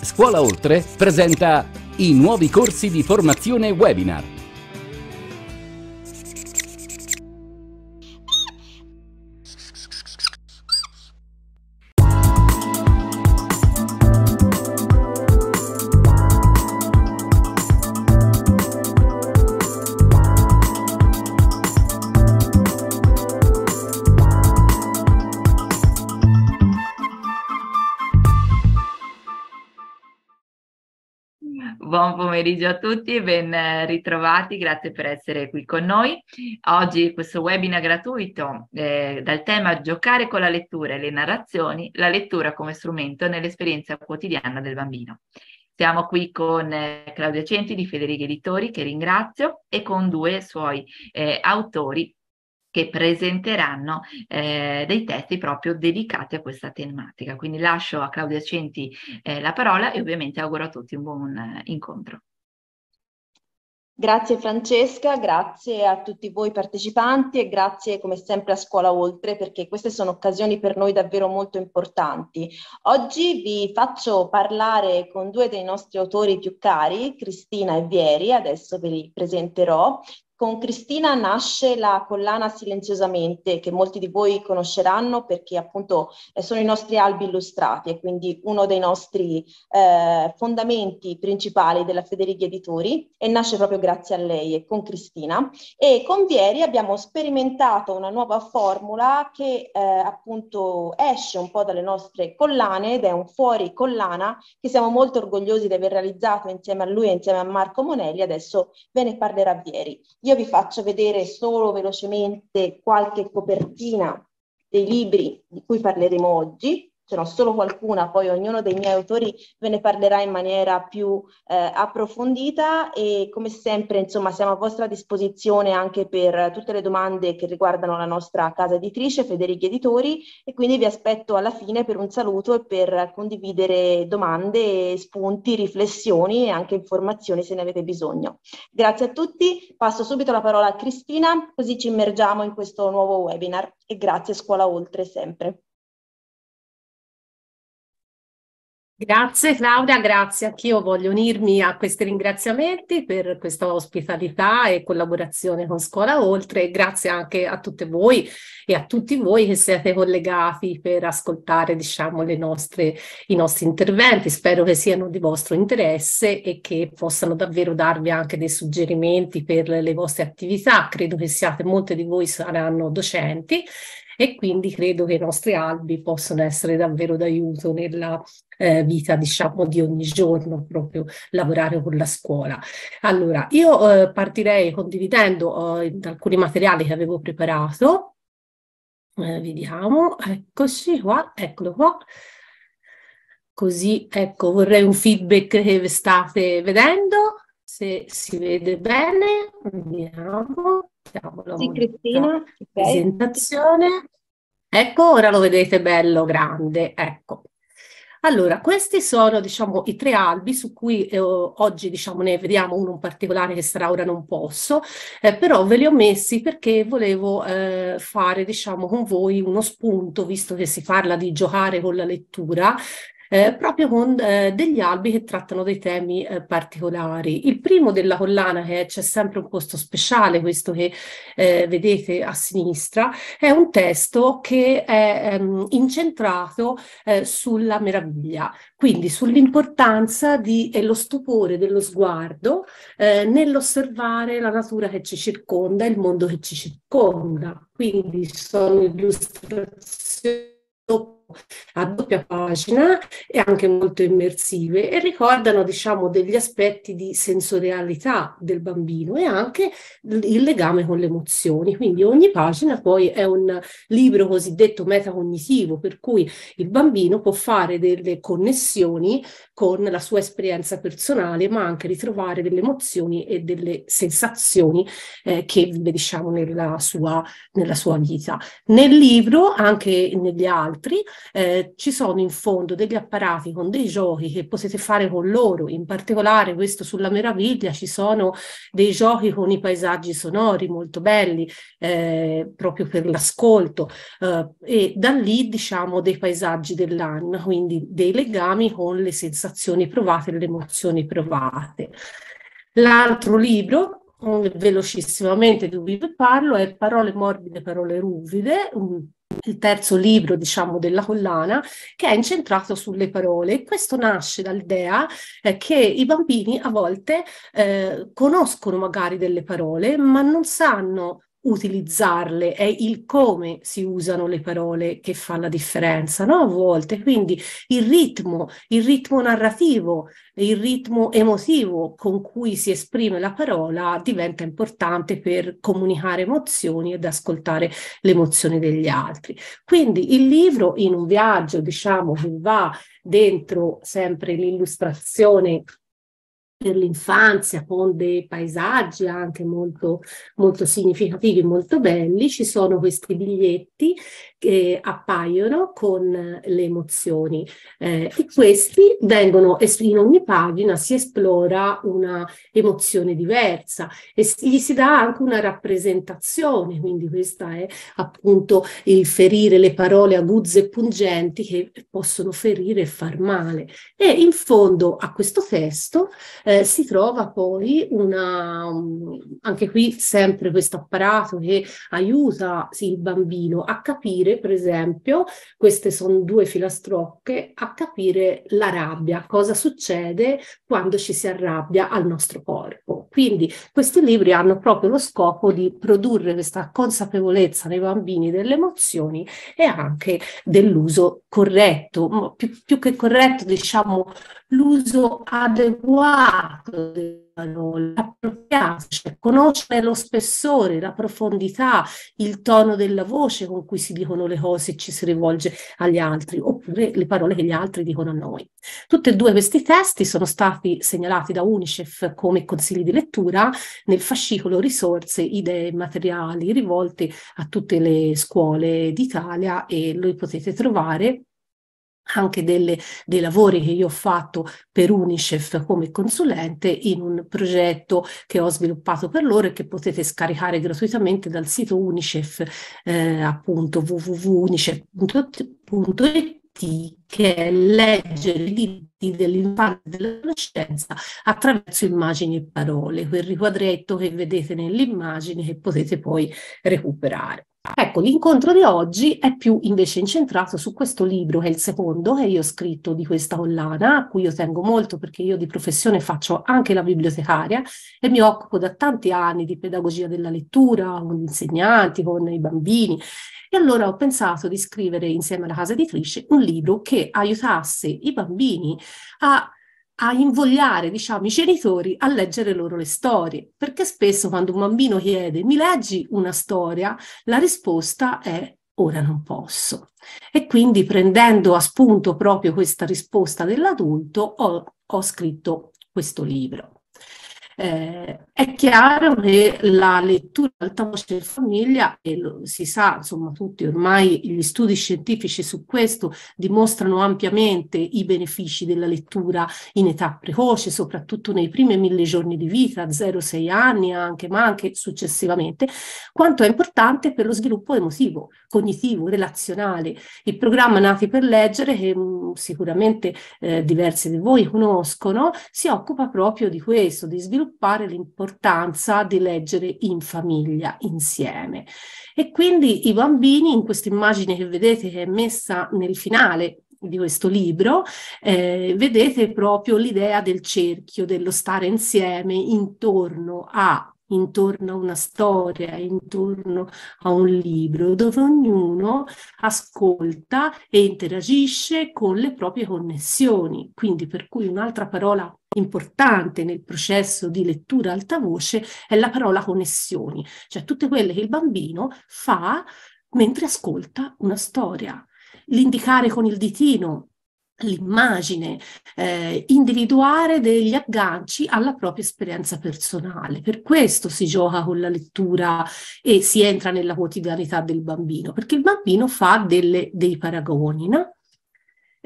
Scuola Oltre presenta i nuovi corsi di formazione webinar pomeriggio a tutti, ben ritrovati, grazie per essere qui con noi. Oggi questo webinar gratuito eh, dal tema giocare con la lettura e le narrazioni, la lettura come strumento nell'esperienza quotidiana del bambino. Siamo qui con eh, Claudia Centi di Federica Editori, che ringrazio, e con due suoi eh, autori che presenteranno eh, dei testi proprio dedicati a questa tematica. Quindi lascio a Claudia Centi eh, la parola e ovviamente auguro a tutti un buon eh, incontro. Grazie Francesca, grazie a tutti voi partecipanti e grazie come sempre a Scuola Oltre perché queste sono occasioni per noi davvero molto importanti. Oggi vi faccio parlare con due dei nostri autori più cari, Cristina e Vieri, adesso ve li presenterò, con Cristina nasce la collana Silenziosamente, che molti di voi conosceranno perché appunto eh, sono i nostri albi illustrati e quindi uno dei nostri eh, fondamenti principali della Federighi Editori e nasce proprio grazie a lei e con Cristina. E con Vieri abbiamo sperimentato una nuova formula che eh, appunto esce un po' dalle nostre collane ed è un fuori collana che siamo molto orgogliosi di aver realizzato insieme a lui e insieme a Marco Monelli. Adesso ve ne parlerà Vieri. Io vi faccio vedere solo velocemente qualche copertina dei libri di cui parleremo oggi ce n'ho solo qualcuna, poi ognuno dei miei autori ve ne parlerà in maniera più eh, approfondita e come sempre insomma siamo a vostra disposizione anche per tutte le domande che riguardano la nostra casa editrice Federici Editori e quindi vi aspetto alla fine per un saluto e per condividere domande, spunti, riflessioni e anche informazioni se ne avete bisogno. Grazie a tutti, passo subito la parola a Cristina così ci immergiamo in questo nuovo webinar e grazie Scuola Oltre sempre. Grazie Claudia, grazie anch'io. Voglio unirmi a questi ringraziamenti per questa ospitalità e collaborazione con Scuola Oltre e grazie anche a tutte voi e a tutti voi che siete collegati per ascoltare diciamo, nostre, i nostri interventi. Spero che siano di vostro interesse e che possano davvero darvi anche dei suggerimenti per le vostre attività. Credo che siate, molte di voi saranno docenti e quindi credo che i nostri albi possono essere davvero d'aiuto nella eh, vita diciamo di ogni giorno proprio lavorare con la scuola. Allora io eh, partirei condividendo eh, alcuni materiali che avevo preparato. Eh, vediamo, eccoci qua, eccolo qua così ecco vorrei un feedback che state vedendo se si vede bene vediamo Facciamo sì, Cristina, presentazione. Ecco, ora lo vedete bello grande, ecco. Allora, questi sono, diciamo, i tre albi su cui eh, oggi, diciamo, ne vediamo uno in particolare che sarà ora non posso, eh, però ve li ho messi perché volevo eh, fare, diciamo, con voi uno spunto, visto che si parla di giocare con la lettura, eh, proprio con eh, degli albi che trattano dei temi eh, particolari. Il primo della collana, che c'è sempre un posto speciale, questo che eh, vedete a sinistra, è un testo che è ehm, incentrato eh, sulla meraviglia, quindi sull'importanza di, e lo stupore dello sguardo nell'osservare la natura che ci circonda, il mondo che ci circonda. Quindi sono illustrazioni a doppia pagina e anche molto immersive e ricordano diciamo degli aspetti di sensorialità del bambino e anche il legame con le emozioni. Quindi ogni pagina poi è un libro cosiddetto metacognitivo per cui il bambino può fare delle connessioni con la sua esperienza personale ma anche ritrovare delle emozioni e delle sensazioni eh, che vive diciamo nella sua, nella sua vita. Nel libro, anche negli altri, eh, ci sono in fondo degli apparati con dei giochi che potete fare con loro, in particolare questo sulla meraviglia, ci sono dei giochi con i paesaggi sonori molto belli, eh, proprio per l'ascolto, eh, e da lì diciamo dei paesaggi dell'anima, quindi dei legami con le sensazioni provate, le emozioni provate. L'altro libro mm, velocissimamente di cui vi parlo è Parole morbide, parole ruvide, il terzo libro, diciamo, della collana, che è incentrato sulle parole. Questo nasce dall'idea eh, che i bambini a volte eh, conoscono magari delle parole, ma non sanno utilizzarle, è il come si usano le parole che fa la differenza, no? A volte, quindi il ritmo, il ritmo narrativo, il ritmo emotivo con cui si esprime la parola diventa importante per comunicare emozioni ed ascoltare le emozioni degli altri. Quindi il libro in un viaggio, diciamo, che va dentro sempre l'illustrazione per l'infanzia con dei paesaggi anche molto, molto significativi, molto belli. Ci sono questi biglietti che appaiono con le emozioni eh, e questi vengono, in ogni pagina si esplora una emozione diversa e gli si dà anche una rappresentazione, quindi questa è appunto il ferire le parole aguzze e pungenti che possono ferire e far male. E in fondo a questo testo eh, si trova poi una, mm, anche qui sempre questo apparato che aiuta sì, il bambino a capire, per esempio, queste sono due filastrocche, a capire la rabbia, cosa succede quando ci si arrabbia al nostro corpo. Quindi questi libri hanno proprio lo scopo di produrre questa consapevolezza nei bambini delle emozioni e anche dell'uso corretto, più, più che corretto diciamo l'uso adeguato del valore, appropriarsi, cioè conoscere lo spessore, la profondità, il tono della voce con cui si dicono le cose e ci si rivolge agli altri, oppure le parole che gli altri dicono a noi. Tutti e due questi testi sono stati segnalati da UNICEF come consigli di lettura nel fascicolo Risorse, idee e materiali rivolti a tutte le scuole d'Italia e lo potete trovare anche delle, dei lavori che io ho fatto per Unicef come consulente in un progetto che ho sviluppato per loro e che potete scaricare gratuitamente dal sito Unicef, eh, appunto www.unicef.it che è leggere i diritti dell'infanzia e dell'adolescenza attraverso immagini e parole, quel riquadretto che vedete nell'immagine che potete poi recuperare. Ecco, l'incontro di oggi è più invece incentrato su questo libro, che è il secondo che io ho scritto di questa collana, a cui io tengo molto perché io di professione faccio anche la bibliotecaria e mi occupo da tanti anni di pedagogia della lettura con gli insegnanti, con i bambini. E allora ho pensato di scrivere insieme alla casa editrice un libro che aiutasse i bambini a a invogliare, diciamo, i genitori a leggere loro le storie, perché spesso quando un bambino chiede mi leggi una storia, la risposta è ora non posso. E quindi prendendo a spunto proprio questa risposta dell'adulto ho, ho scritto questo libro. Eh, è chiaro che la lettura altavoce in famiglia, e lo, si sa insomma tutti ormai gli studi scientifici su questo dimostrano ampiamente i benefici della lettura in età precoce, soprattutto nei primi mille giorni di vita, 0-6 anni anche, ma anche successivamente, quanto è importante per lo sviluppo emotivo, cognitivo, relazionale. Il programma Nati per leggere, che mh, mm, sicuramente eh, diversi di voi conoscono, si occupa proprio di questo, di sviluppare sviluppare l'importanza di leggere in famiglia, insieme. E quindi i bambini, in questa immagine che vedete che è messa nel finale di questo libro, eh, vedete proprio l'idea del cerchio, dello stare insieme intorno a intorno a una storia, intorno a un libro, dove ognuno ascolta e interagisce con le proprie connessioni. Quindi, per cui un'altra parola importante nel processo di lettura alta voce è la parola connessioni, cioè tutte quelle che il bambino fa mentre ascolta una storia. L'indicare con il ditino l'immagine, eh, individuare degli agganci alla propria esperienza personale. Per questo si gioca con la lettura e si entra nella quotidianità del bambino, perché il bambino fa delle, dei paragoni, no?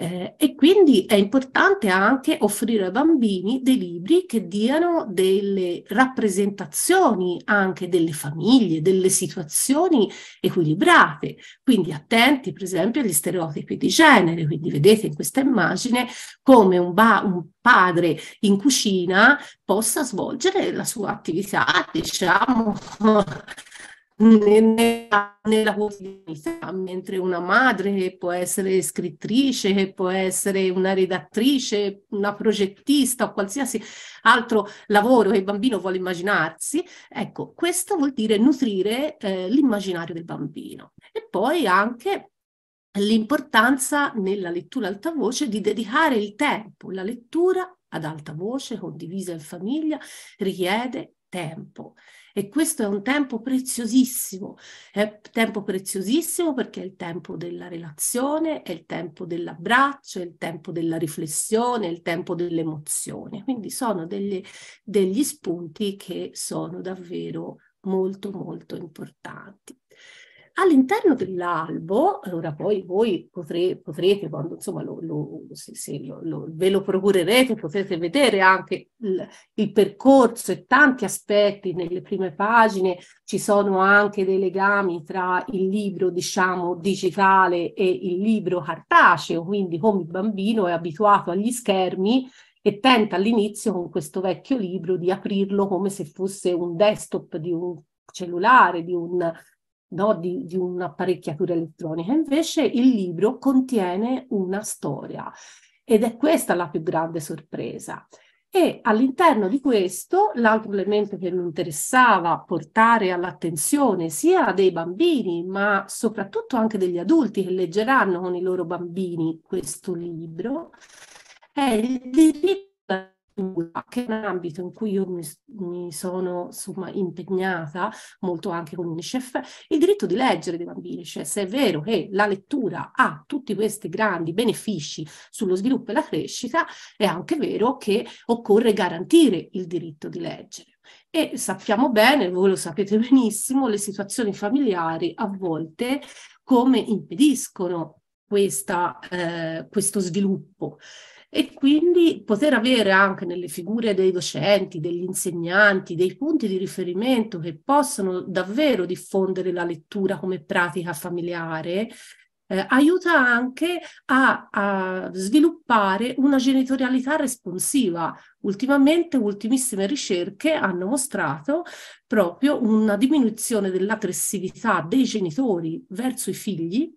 Eh, e quindi è importante anche offrire ai bambini dei libri che diano delle rappresentazioni anche delle famiglie, delle situazioni equilibrate, quindi attenti per esempio agli stereotipi di genere, quindi vedete in questa immagine come un, un padre in cucina possa svolgere la sua attività, diciamo, nella, nella quotidianità, mentre una madre che può essere scrittrice, che può essere una redattrice, una progettista o qualsiasi altro lavoro che il bambino vuole immaginarsi, ecco, questo vuol dire nutrire eh, l'immaginario del bambino. E poi anche l'importanza nella lettura alta voce di dedicare il tempo, la lettura ad alta voce condivisa in famiglia richiede tempo e questo è un tempo preziosissimo, è tempo preziosissimo perché è il tempo della relazione, è il tempo dell'abbraccio, è il tempo della riflessione, è il tempo dell'emozione. Quindi sono degli, degli spunti che sono davvero molto molto importanti. All'interno dell'albo, allora poi voi potre, potrete, quando insomma lo, lo, se, se lo, ve lo procurerete, potrete vedere anche il, il, percorso e tanti aspetti nelle prime pagine, ci sono anche dei legami tra il libro diciamo digitale e il libro cartaceo, quindi come il bambino è abituato agli schermi e tenta all'inizio con questo vecchio libro di aprirlo come se fosse un desktop di un cellulare, di un no, di, di un'apparecchiatura elettronica, invece il libro contiene una storia ed è questa la più grande sorpresa. E all'interno di questo, l'altro elemento che mi interessava portare all'attenzione sia dei bambini, ma soprattutto anche degli adulti che leggeranno con i loro bambini questo libro, è il diritto che è un ambito in cui io mi, mi sono insomma, impegnata molto anche con UNICEF, il diritto di leggere dei bambini, cioè se è vero che la lettura ha tutti questi grandi benefici sullo sviluppo e la crescita, è anche vero che occorre garantire il diritto di leggere. E sappiamo bene, voi lo sapete benissimo, le situazioni familiari a volte come impediscono questa, eh, questo sviluppo e quindi poter avere anche nelle figure dei docenti, degli insegnanti, dei punti di riferimento che possono davvero diffondere la lettura come pratica familiare, eh, aiuta anche a, a, sviluppare una genitorialità responsiva. Ultimamente, ultimissime ricerche hanno mostrato proprio una diminuzione dell'aggressività dei genitori verso i figli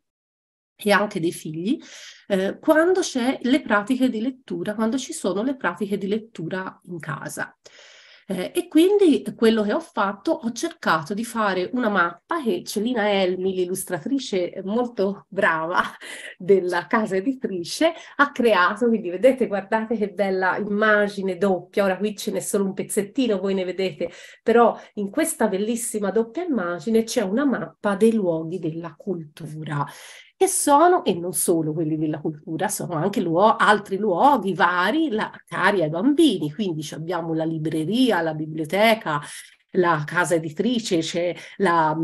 e anche dei figli, eh, quando c'è le pratiche di lettura, quando ci sono le pratiche di lettura in casa. Eh, e quindi quello che ho fatto, ho cercato di fare una mappa che Celina Elmi, l'illustratrice molto brava della casa editrice, ha creato. Quindi vedete, guardate che bella immagine doppia. Ora qui ce n'è solo un pezzettino, voi ne vedete, però in questa bellissima doppia immagine c'è una mappa dei luoghi della cultura che sono, e non solo quelli della cultura, sono anche luo- altri luoghi vari la, cari ai bambini, quindi abbiamo la libreria, la biblioteca, la casa editrice, c'è la,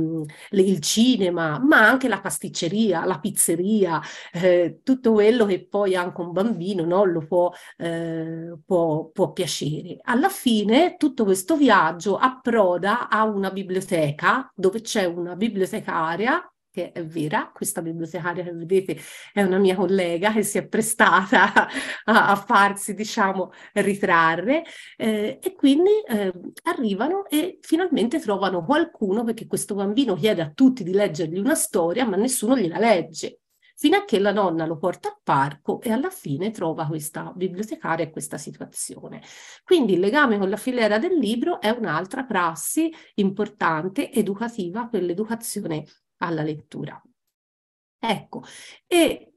il cinema, ma anche la pasticceria, la pizzeria, eh, tutto quello che poi anche un bambino no, lo può, eh, può, può, piacere. Alla fine tutto questo viaggio approda a una biblioteca dove c'è una bibliotecaria che è vera, questa bibliotecaria che vedete è una mia collega che si è prestata a, a farsi, diciamo, ritrarre eh, e quindi eh, arrivano e finalmente trovano qualcuno perché questo bambino chiede a tutti di leggergli una storia ma nessuno gliela legge fino a che la nonna lo porta al parco e alla fine trova questa bibliotecaria e questa situazione. Quindi il legame con la filiera del libro è un'altra prassi importante, educativa per l'educazione alla lettura. Ecco, e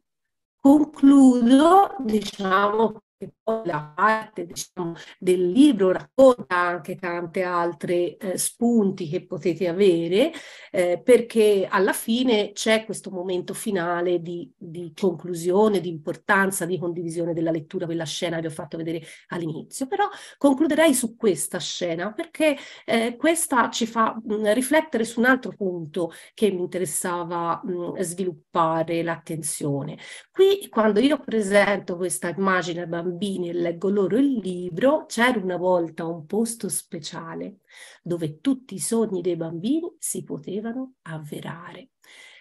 concludo diciamo che poi la parte diciamo, del libro racconta anche tante altre eh, spunti che potete avere, eh, perché alla fine c'è questo momento finale di, di, conclusione, di importanza, di condivisione della lettura, quella scena che ho fatto vedere all'inizio. Però concluderei su questa scena, perché eh, questa ci fa mh, mm, riflettere su un altro punto che mi interessava mh, mm, sviluppare l'attenzione. Qui quando io presento questa immagine, bambini e leggo loro il libro, c'era una volta un posto speciale dove tutti i sogni dei bambini si potevano avverare.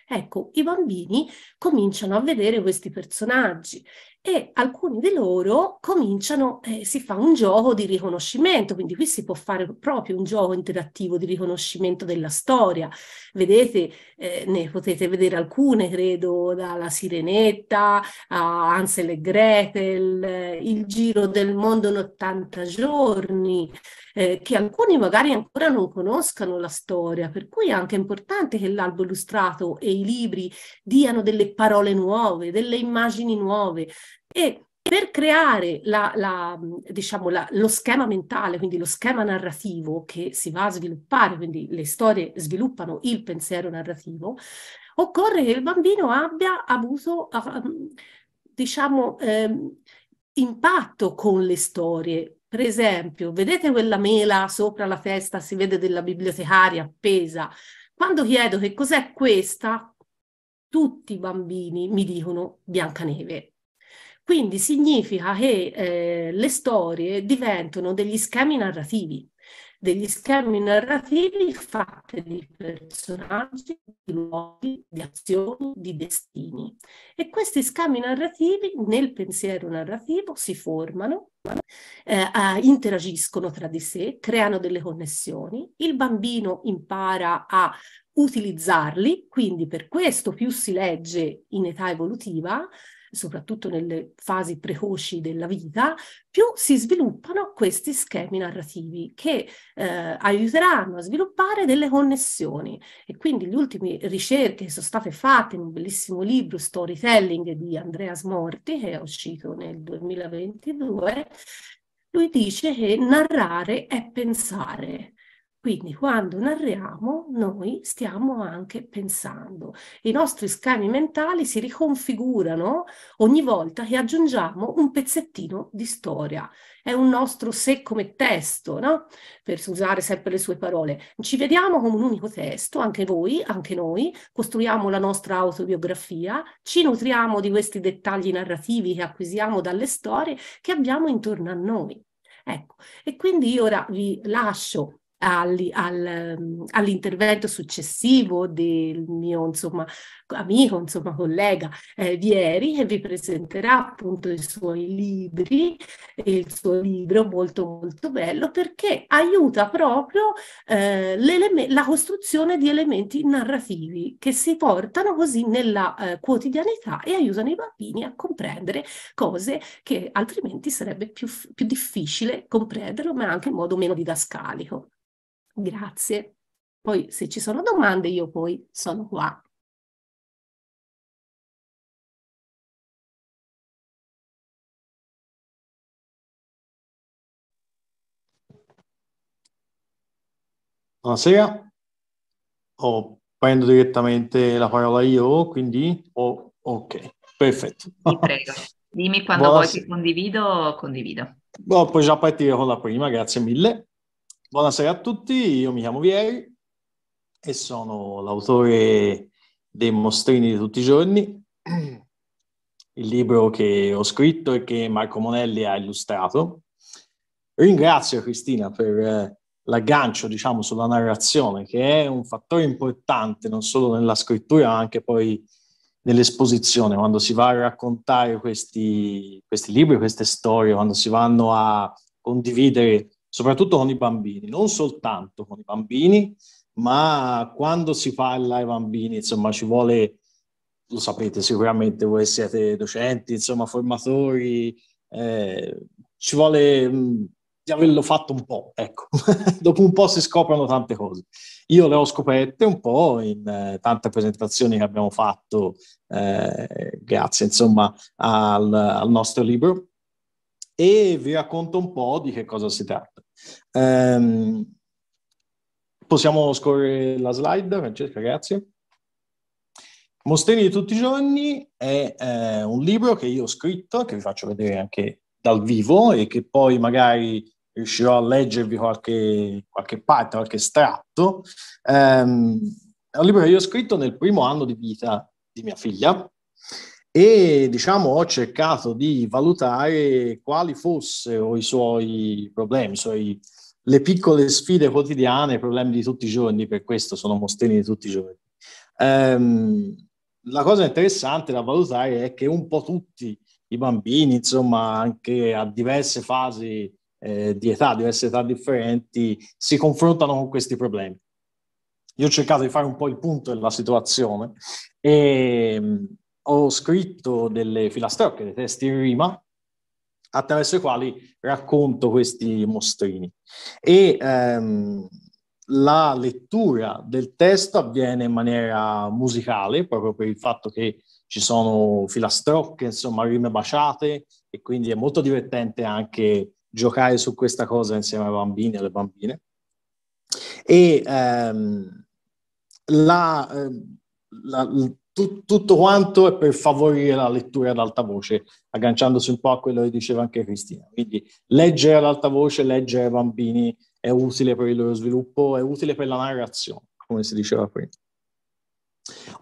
Ecco, i bambini cominciano a vedere questi personaggi e alcuni di loro cominciano, eh, si fa un gioco di riconoscimento, quindi qui si può fare proprio un gioco interattivo di riconoscimento della storia. Vedete, eh, ne potete vedere alcune, credo, dalla Sirenetta a Ansel e Gretel, eh, il giro del mondo in 80 giorni, eh, che alcuni magari ancora non conoscano la storia, per cui è anche importante che l'albo illustrato e i libri diano delle parole nuove, delle immagini nuove e per creare la, la, diciamo, la, lo schema mentale, quindi lo schema narrativo che si va a sviluppare, quindi le storie sviluppano il pensiero narrativo, occorre che il bambino abbia avuto, ehm, diciamo, ehm, impatto con le storie. Per esempio, vedete quella mela sopra la festa, si vede della bibliotecaria appesa. Quando chiedo che cos'è questa, tutti i bambini mi dicono Biancaneve quindi significa che eh, le storie diventano degli schemi narrativi, degli schemi narrativi fatti di personaggi, di luoghi, di azioni, di destini. E questi schemi narrativi nel pensiero narrativo si formano, eh, interagiscono tra di sé, creano delle connessioni, il bambino impara a utilizzarli, quindi per questo più si legge in età evolutiva, soprattutto nelle fasi precoci della vita, più si sviluppano questi schemi narrativi che eh, aiuteranno a sviluppare delle connessioni. E quindi le ultime ricerche sono state fatte in un bellissimo libro, Storytelling di Andreas Morti, che è uscito nel 2022, lui dice che narrare è pensare quindi quando narriamo noi stiamo anche pensando, i nostri schemi mentali si riconfigurano ogni volta che aggiungiamo un pezzettino di storia. È un nostro sé come testo, no? per usare sempre le sue parole. Ci vediamo come un unico testo, anche voi, anche noi, costruiamo la nostra autobiografia, ci nutriamo di questi dettagli narrativi che acquisiamo dalle storie che abbiamo intorno a noi. Ecco, e quindi io ora vi lascio all'intervento successivo del mio insomma, amico, insomma, collega eh, Vieri, che vi presenterà appunto i suoi libri, il suo libro molto molto bello, perché aiuta proprio eh, la costruzione di elementi narrativi che si portano così nella eh, quotidianità e aiutano i bambini a comprendere cose che altrimenti sarebbe più, più difficile comprendere, ma anche in modo meno didascalico. Grazie. Poi se ci sono domande io poi sono qua. Buonasera, oh, prendo direttamente la parola io, quindi oh, ok, perfetto. Ti prego, dimmi quando Buonasera. vuoi che condivido, condivido. No, boh, puoi già partire con la prima, grazie mille. Buonasera a tutti, io mi chiamo Vieri e sono l'autore dei mostrini di tutti i giorni, il libro che ho scritto e che Marco Monelli ha illustrato. Ringrazio Cristina per eh, l'aggancio, diciamo, sulla narrazione, che è un fattore importante non solo nella scrittura, ma anche poi nell'esposizione, quando si va a raccontare questi, questi libri, queste storie, quando si vanno a condividere soprattutto con i bambini, non soltanto con i bambini, ma quando si parla ai bambini, insomma, ci vuole, lo sapete sicuramente voi siete docenti, insomma, formatori, eh, ci vuole mh, mm, di averlo fatto un po', ecco. Dopo un po' si scoprono tante cose. Io le ho scoperte un po' in eh, tante presentazioni che abbiamo fatto, eh, grazie insomma al, al nostro libro, e vi racconto un po' di che cosa si tratta. Um, possiamo scorrere la slide, Francesca, grazie. Mosteni di tutti i giorni è eh, un libro che io ho scritto, che vi faccio vedere anche dal vivo e che poi magari riuscirò a leggervi qualche, qualche parte, qualche estratto. Um, è un libro che io ho scritto nel primo anno di vita di mia figlia e diciamo ho cercato di valutare quali fossero i suoi problemi, i suoi, le piccole sfide quotidiane, i problemi di tutti i giorni, per questo sono mostrini di tutti i giorni. Ehm, la cosa interessante da valutare è che un po' tutti i bambini, insomma, anche a diverse fasi eh, di età, diverse età differenti, si confrontano con questi problemi. Io ho cercato di fare un po' il punto della situazione e ho scritto delle filastrocche, dei testi in rima, attraverso i quali racconto questi mostrini. E ehm, la lettura del testo avviene in maniera musicale, proprio per il fatto che ci sono filastrocche, insomma, rime baciate, e quindi è molto divertente anche giocare su questa cosa insieme ai bambini e alle bambine. E ehm, la, ehm, la, tu, tutto quanto è per favorire la lettura ad alta voce, agganciandosi un po' a quello che diceva anche Cristina. Quindi leggere ad alta voce, leggere ai bambini è utile per il loro sviluppo, è utile per la narrazione, come si diceva prima.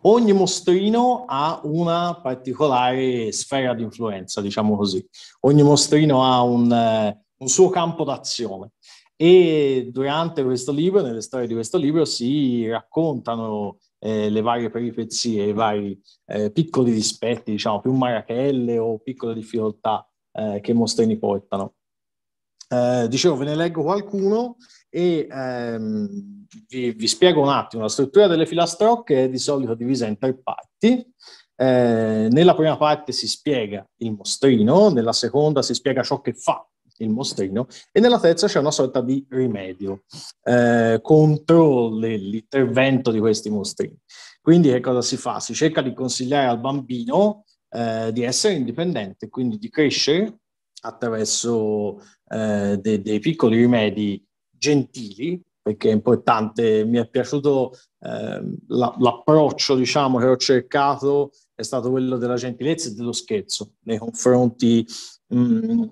Ogni mostrino ha una particolare sfera di influenza, diciamo così. Ogni mostrino ha un, eh, un suo campo d'azione e durante questo libro, nelle storie di questo libro, si raccontano eh, le varie peripezie, i vari eh, piccoli dispetti, diciamo, più marachelle o piccole difficoltà eh, che Mostrini portano. Eh, dicevo, ve ne leggo qualcuno e ehm, vi, vi, spiego un attimo. La struttura delle filastrocche è di solito divisa in tre parti. Eh, nella prima parte si spiega il mostrino, nella seconda si spiega ciò che fa il mostrino, e nella terza c'è una sorta di rimedio eh, contro l'intervento di questi mostrini. Quindi che cosa si fa? Si cerca di consigliare al bambino eh, di essere indipendente, quindi di crescere attraverso eh, dei, dei piccoli rimedi gentili, perché è importante, mi è piaciuto eh, la, l'approccio diciamo, che ho cercato, è stato quello della gentilezza e dello scherzo nei confronti mh, mm,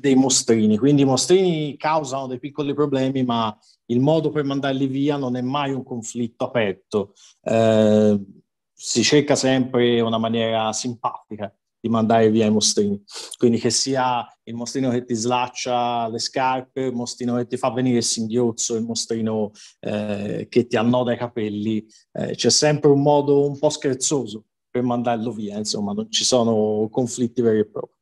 dei mostrini, quindi i mostrini causano dei piccoli problemi, ma il modo per mandarli via non è mai un conflitto aperto. Eh, si cerca sempre una maniera simpatica di mandare via i mostrini, quindi che sia il mostrino che ti slaccia le scarpe, il mostrino che ti fa venire il singhiozzo, il mostrino eh, che ti annoda i capelli, eh, c'è sempre un modo un po' scherzoso per mandarlo via, insomma non ci sono conflitti veri e propri.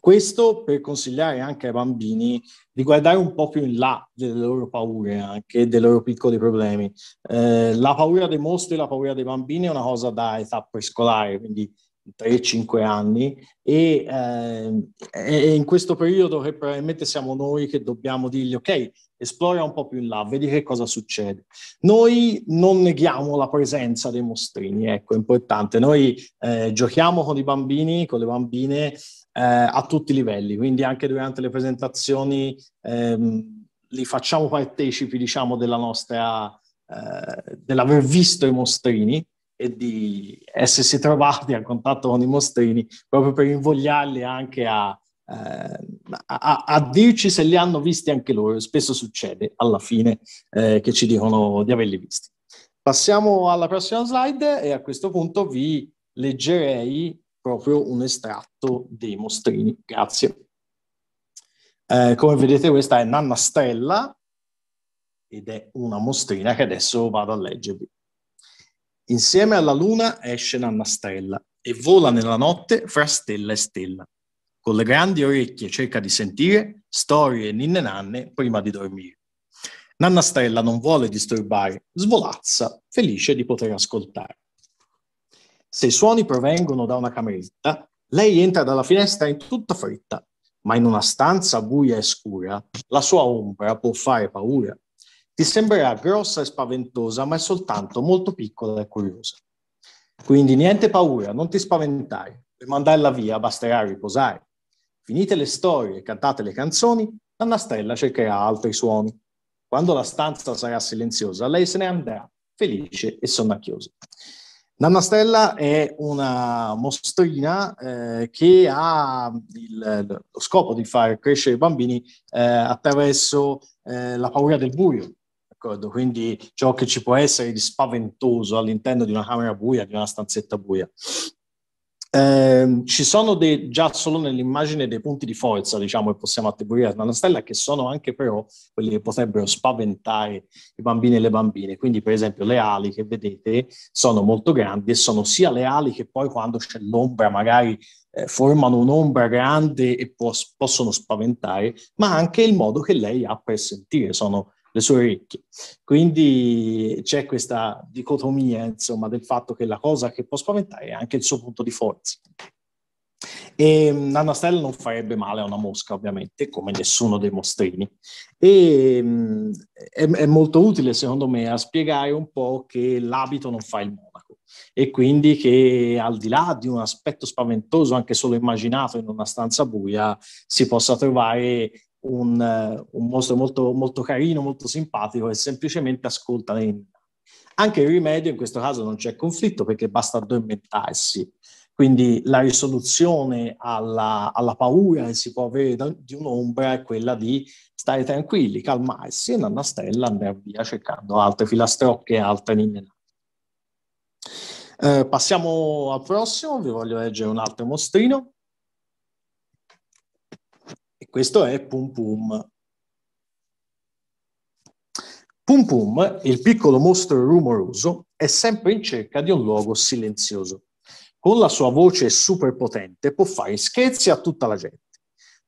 Questo per consigliare anche ai bambini di guardare un po' più in là delle loro paure, anche dei loro piccoli problemi. Eh, la paura dei mostri, e la paura dei bambini è una cosa da età prescolare, quindi 3-5 anni e eh, è in questo periodo che probabilmente siamo noi che dobbiamo dirgli ok, esplora un po' più in là, vedi che cosa succede. Noi non neghiamo la presenza dei mostrini, ecco, è importante. Noi eh, giochiamo con i bambini, con le bambine, eh, a tutti i livelli, quindi anche durante le presentazioni ehm, li facciamo partecipi, diciamo, della nostra, eh, dell'aver visto i mostrini e di essersi trovati a contatto con i mostrini proprio per invogliarli anche a, eh, a, a, dirci se li hanno visti anche loro. Spesso succede alla fine eh, che ci dicono di averli visti. Passiamo alla prossima slide e a questo punto vi leggerei proprio un estratto dei mostrini. Grazie. Eh, come vedete questa è Nanna Nannastrella ed è una mostrina che adesso vado a leggervi. Insieme alla luna esce Nanna Nannastrella e vola nella notte fra stella e stella. Con le grandi orecchie cerca di sentire storie e ninne nanne prima di dormire. Nanna Nannastrella non vuole disturbare, svolazza, felice di poter ascoltare. Se i suoni provengono da una cameretta, lei entra dalla finestra in tutta fretta, ma in una stanza buia e scura la sua ombra può fare paura. Ti sembrerà grossa e spaventosa, ma è soltanto molto piccola e curiosa. Quindi niente paura, non ti spaventare. Per mandarla via basterà riposare. Finite le storie e cantate le canzoni, la nastrella cercherà altri suoni. Quando la stanza sarà silenziosa, lei se ne andrà, felice e sonnacchiosa. Nanna Stella è una mostrina eh, che ha il, lo scopo di far crescere i bambini eh, attraverso eh, la paura del buio. D'accordo? Quindi ciò che ci può essere di spaventoso all'interno di una camera buia, di una stanzetta buia eh, ci sono dei, già solo nell'immagine dei punti di forza, diciamo, che possiamo attribuire a una stella, che sono anche però quelli che potrebbero spaventare i bambini e le bambine. Quindi, per esempio, le ali che vedete sono molto grandi e sono sia le ali che poi quando c'è l'ombra, magari eh, formano un'ombra grande e può, possono spaventare, ma anche il modo che lei ha per sentire. Sono le sue orecchie. Quindi c'è questa dicotomia, insomma, del fatto che la cosa che può spaventare è anche il suo punto di forza. E mm, Nanna stella non farebbe male a una mosca, ovviamente, come nessuno dei mostrini. E mm, è, è molto utile, secondo me, a spiegare un po' che l'abito non fa il monaco e quindi che al di là di un aspetto spaventoso, anche solo immaginato in una stanza buia, si possa trovare un, eh, un mostro molto, molto carino, molto simpatico e semplicemente ascolta le ninna. Anche il rimedio in questo caso non c'è conflitto perché basta addormentarsi. Quindi la risoluzione alla, alla paura che si può avere da, di un'ombra è quella di stare tranquilli, calmarsi e Nanna Stella andare via cercando altre filastrocche e altre ninne. Eh, passiamo al prossimo, vi voglio leggere un altro mostrino. Questo è Pum Pum. Pum Pum, il piccolo mostro rumoroso, è sempre in cerca di un luogo silenzioso. Con la sua voce superpotente può fare scherzi a tutta la gente.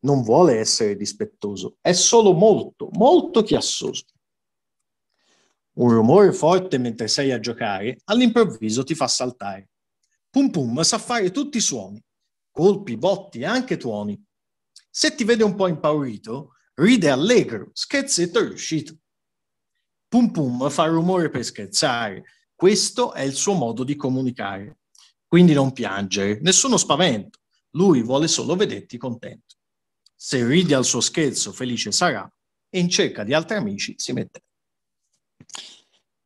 Non vuole essere dispettoso, è solo molto, molto chiassoso. Un rumore forte mentre sei a giocare all'improvviso ti fa saltare. Pum Pum sa fare tutti i suoni, colpi, botti e anche tuoni. Se ti vede un po' impaurito, ride allegro, scherzetto riuscito. Pum Pum fa rumore per scherzare, questo è il suo modo di comunicare. Quindi non piangere, nessuno spavento, lui vuole solo vederti contento. Se ridi al suo scherzo, felice sarà, e in cerca di altri amici si mette.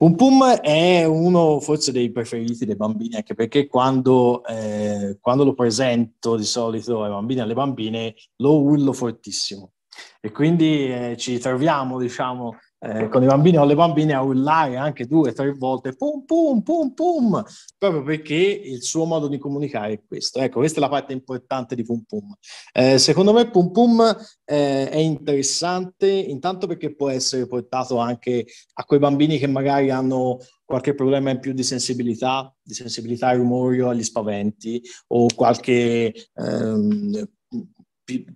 Pum Pum è uno forse dei preferiti dei bambini, anche perché quando, eh, quando lo presento di solito ai bambini e alle bambine lo urlo fortissimo. E quindi eh, ci troviamo, diciamo, eh, con i bambini o le bambine a urlare anche due, tre volte, pum, pum, pum, pum, proprio perché il suo modo di comunicare è questo. Ecco, questa è la parte importante di Pum Pum. Eh, secondo me Pum Pum eh, è interessante intanto perché può essere portato anche a quei bambini che magari hanno qualche problema in più di sensibilità, di sensibilità ai rumori o agli spaventi, o qualche ehm,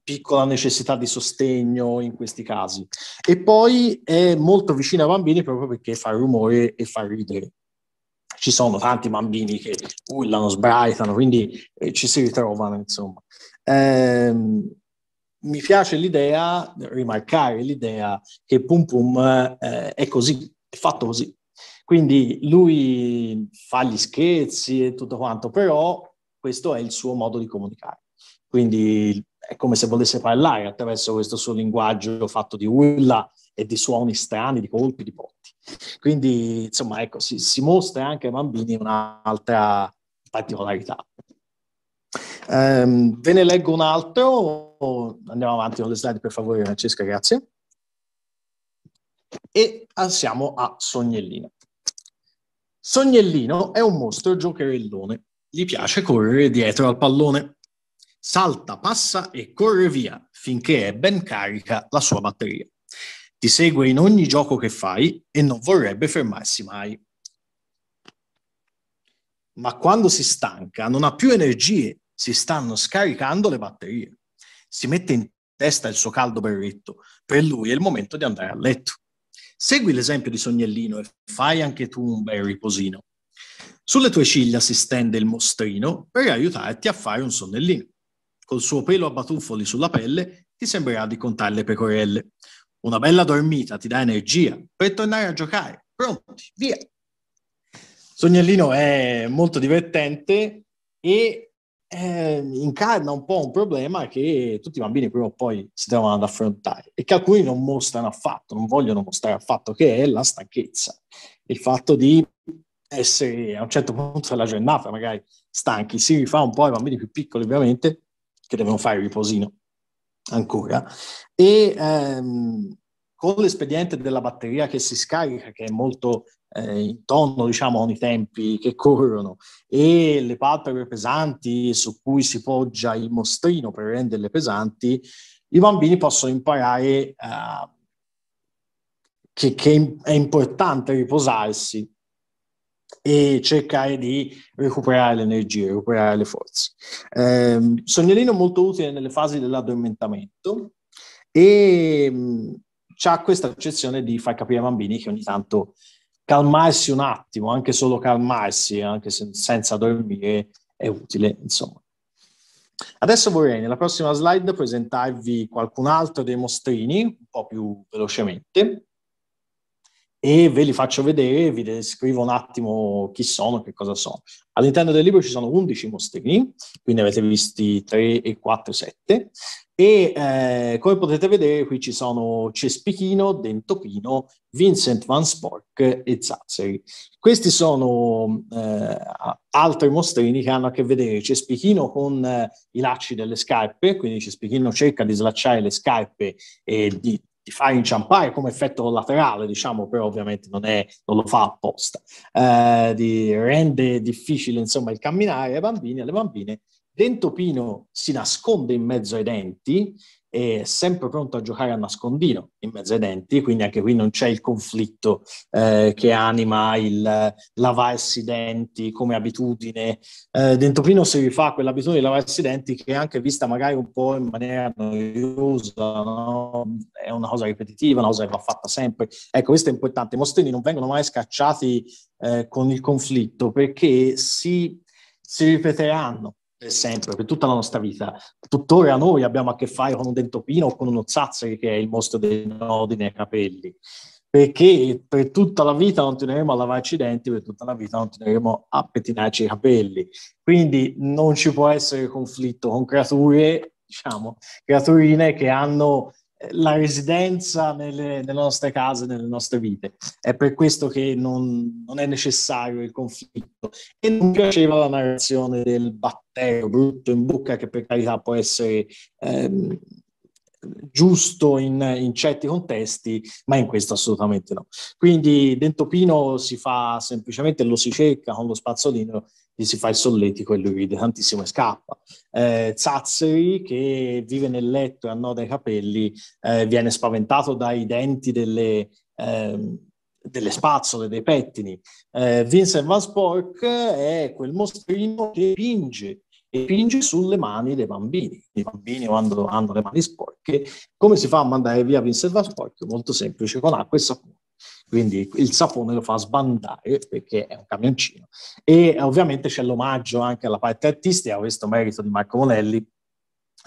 piccola necessità di sostegno in questi casi. E poi è molto vicina ai bambini proprio perché fa rumore e fa ridere. Ci sono tanti bambini che urlano, sbraitano, quindi eh, ci si ritrovano, insomma. Ehm, mi piace l'idea, rimarcare l'idea che Pum Pum eh, è così, è fatto così. Quindi lui fa gli scherzi e tutto quanto, però questo è il suo modo di comunicare. Quindi è come se volesse parlare attraverso questo suo linguaggio fatto di urla e di suoni strani, di colpi, di botti. Quindi, insomma, ecco, si, si mostra anche ai bambini un'altra particolarità. Um, ve ne leggo un altro, andiamo avanti con le slide per favore Francesca, grazie. E siamo a Sognellino. Sognellino è un mostro giocherellone, gli piace correre dietro al pallone salta, passa e corre via finché è ben carica la sua batteria. Ti segue in ogni gioco che fai e non vorrebbe fermarsi mai. Ma quando si stanca non ha più energie, si stanno scaricando le batterie. Si mette in testa il suo caldo berretto, per lui è il momento di andare a letto. Segui l'esempio di Sognellino e fai anche tu un bel riposino. Sulle tue ciglia si stende il mostrino per aiutarti a fare un sonnellino col suo pelo a batuffoli sulla pelle, ti sembrerà di contare le pecorelle. Una bella dormita ti dà energia per tornare a giocare. Pronti, via! Sognellino è molto divertente e eh, incarna un po' un problema che tutti i bambini prima o poi si trovano ad affrontare e che alcuni non mostrano affatto, non vogliono mostrare affatto, che è la stanchezza. Il fatto di essere a un certo punto della giornata magari stanchi, si rifà un po' ai bambini più piccoli ovviamente, che devono fare riposino ancora, e ehm, con l'espediente della batteria che si scarica, che è molto eh, in tono diciamo, con i tempi che corrono, e le palpebre pesanti su cui si poggia il mostrino per renderle pesanti, i bambini possono imparare eh, che, che è importante riposarsi e cercare di recuperare l'energia, recuperare le forze. Eh, Sognolino molto utile nelle fasi dell'addormentamento e mh, mm, ha questa eccezione di far capire ai bambini che ogni tanto calmarsi un attimo, anche solo calmarsi, anche se, senza dormire, è utile, insomma. Adesso vorrei nella prossima slide presentarvi qualcun altro dei mostrini, un po' più velocemente e ve li faccio vedere, vi descrivo un attimo chi sono, che cosa sono. All'interno del libro ci sono 11 mostrini, quindi avete visti 3 e 4 7, e eh, come potete vedere qui ci sono Cespichino, Dentopino, Vincent Van Spork e Zazzeri. Questi sono eh, altri mostrini che hanno a che vedere Cespichino con eh, i lacci delle scarpe, quindi Cespichino cerca di slacciare le scarpe e di ti fa inciampare come effetto collaterale, diciamo, però ovviamente non, è, non lo fa apposta, eh, di, rende difficile insomma il camminare ai bambini e alle bambine. Dentopino si nasconde in mezzo ai denti è sempre pronto a giocare a nascondino in mezzo ai denti, quindi anche qui non c'è il conflitto eh, che anima il lavarsi i denti come abitudine. Eh, Dentoprino si rifà quell'abitudine di lavarsi i denti che è anche vista magari un po' in maniera noiosa, no? è una cosa ripetitiva, una cosa che va fatta sempre. Ecco, questo è importante. I mostrini non vengono mai scacciati eh, con il conflitto perché si, si ripeteranno sempre, per tutta la nostra vita. Tuttora noi abbiamo a che fare con un dentopino o con uno zazzere che è il mostro dei nodi nei capelli, perché per tutta la vita continueremo a lavarci i denti, per tutta la vita continueremo a pettinarci i capelli. Quindi non ci può essere conflitto con creature, diciamo, creaturine che hanno la residenza nelle, nelle, nostre case, nelle nostre vite. È per questo che non, non, è necessario il conflitto. E non piaceva la narrazione del batterio brutto in bocca, che per carità può essere ehm, giusto in, in, certi contesti, ma in questo assolutamente no. Quindi Dentopino si fa semplicemente, lo si cerca con lo spazzolino gli si fa il solletico e lui ride tantissimo e scappa. Eh, Zazzeri, che vive nel letto e annoda i capelli, eh, viene spaventato dai denti delle, eh, delle spazzole, dei pettini. Eh, Vincent Van Spork è quel mostrino che pinge e pinge sulle mani dei bambini. I bambini quando hanno le mani sporche, come si fa a mandare via Vincent Van Spork? Molto semplice, con acqua e sapone. Quindi il sapone lo fa sbandare perché è un camioncino. E eh, ovviamente c'è l'omaggio anche alla parte artistica, questo merito di Marco Monelli,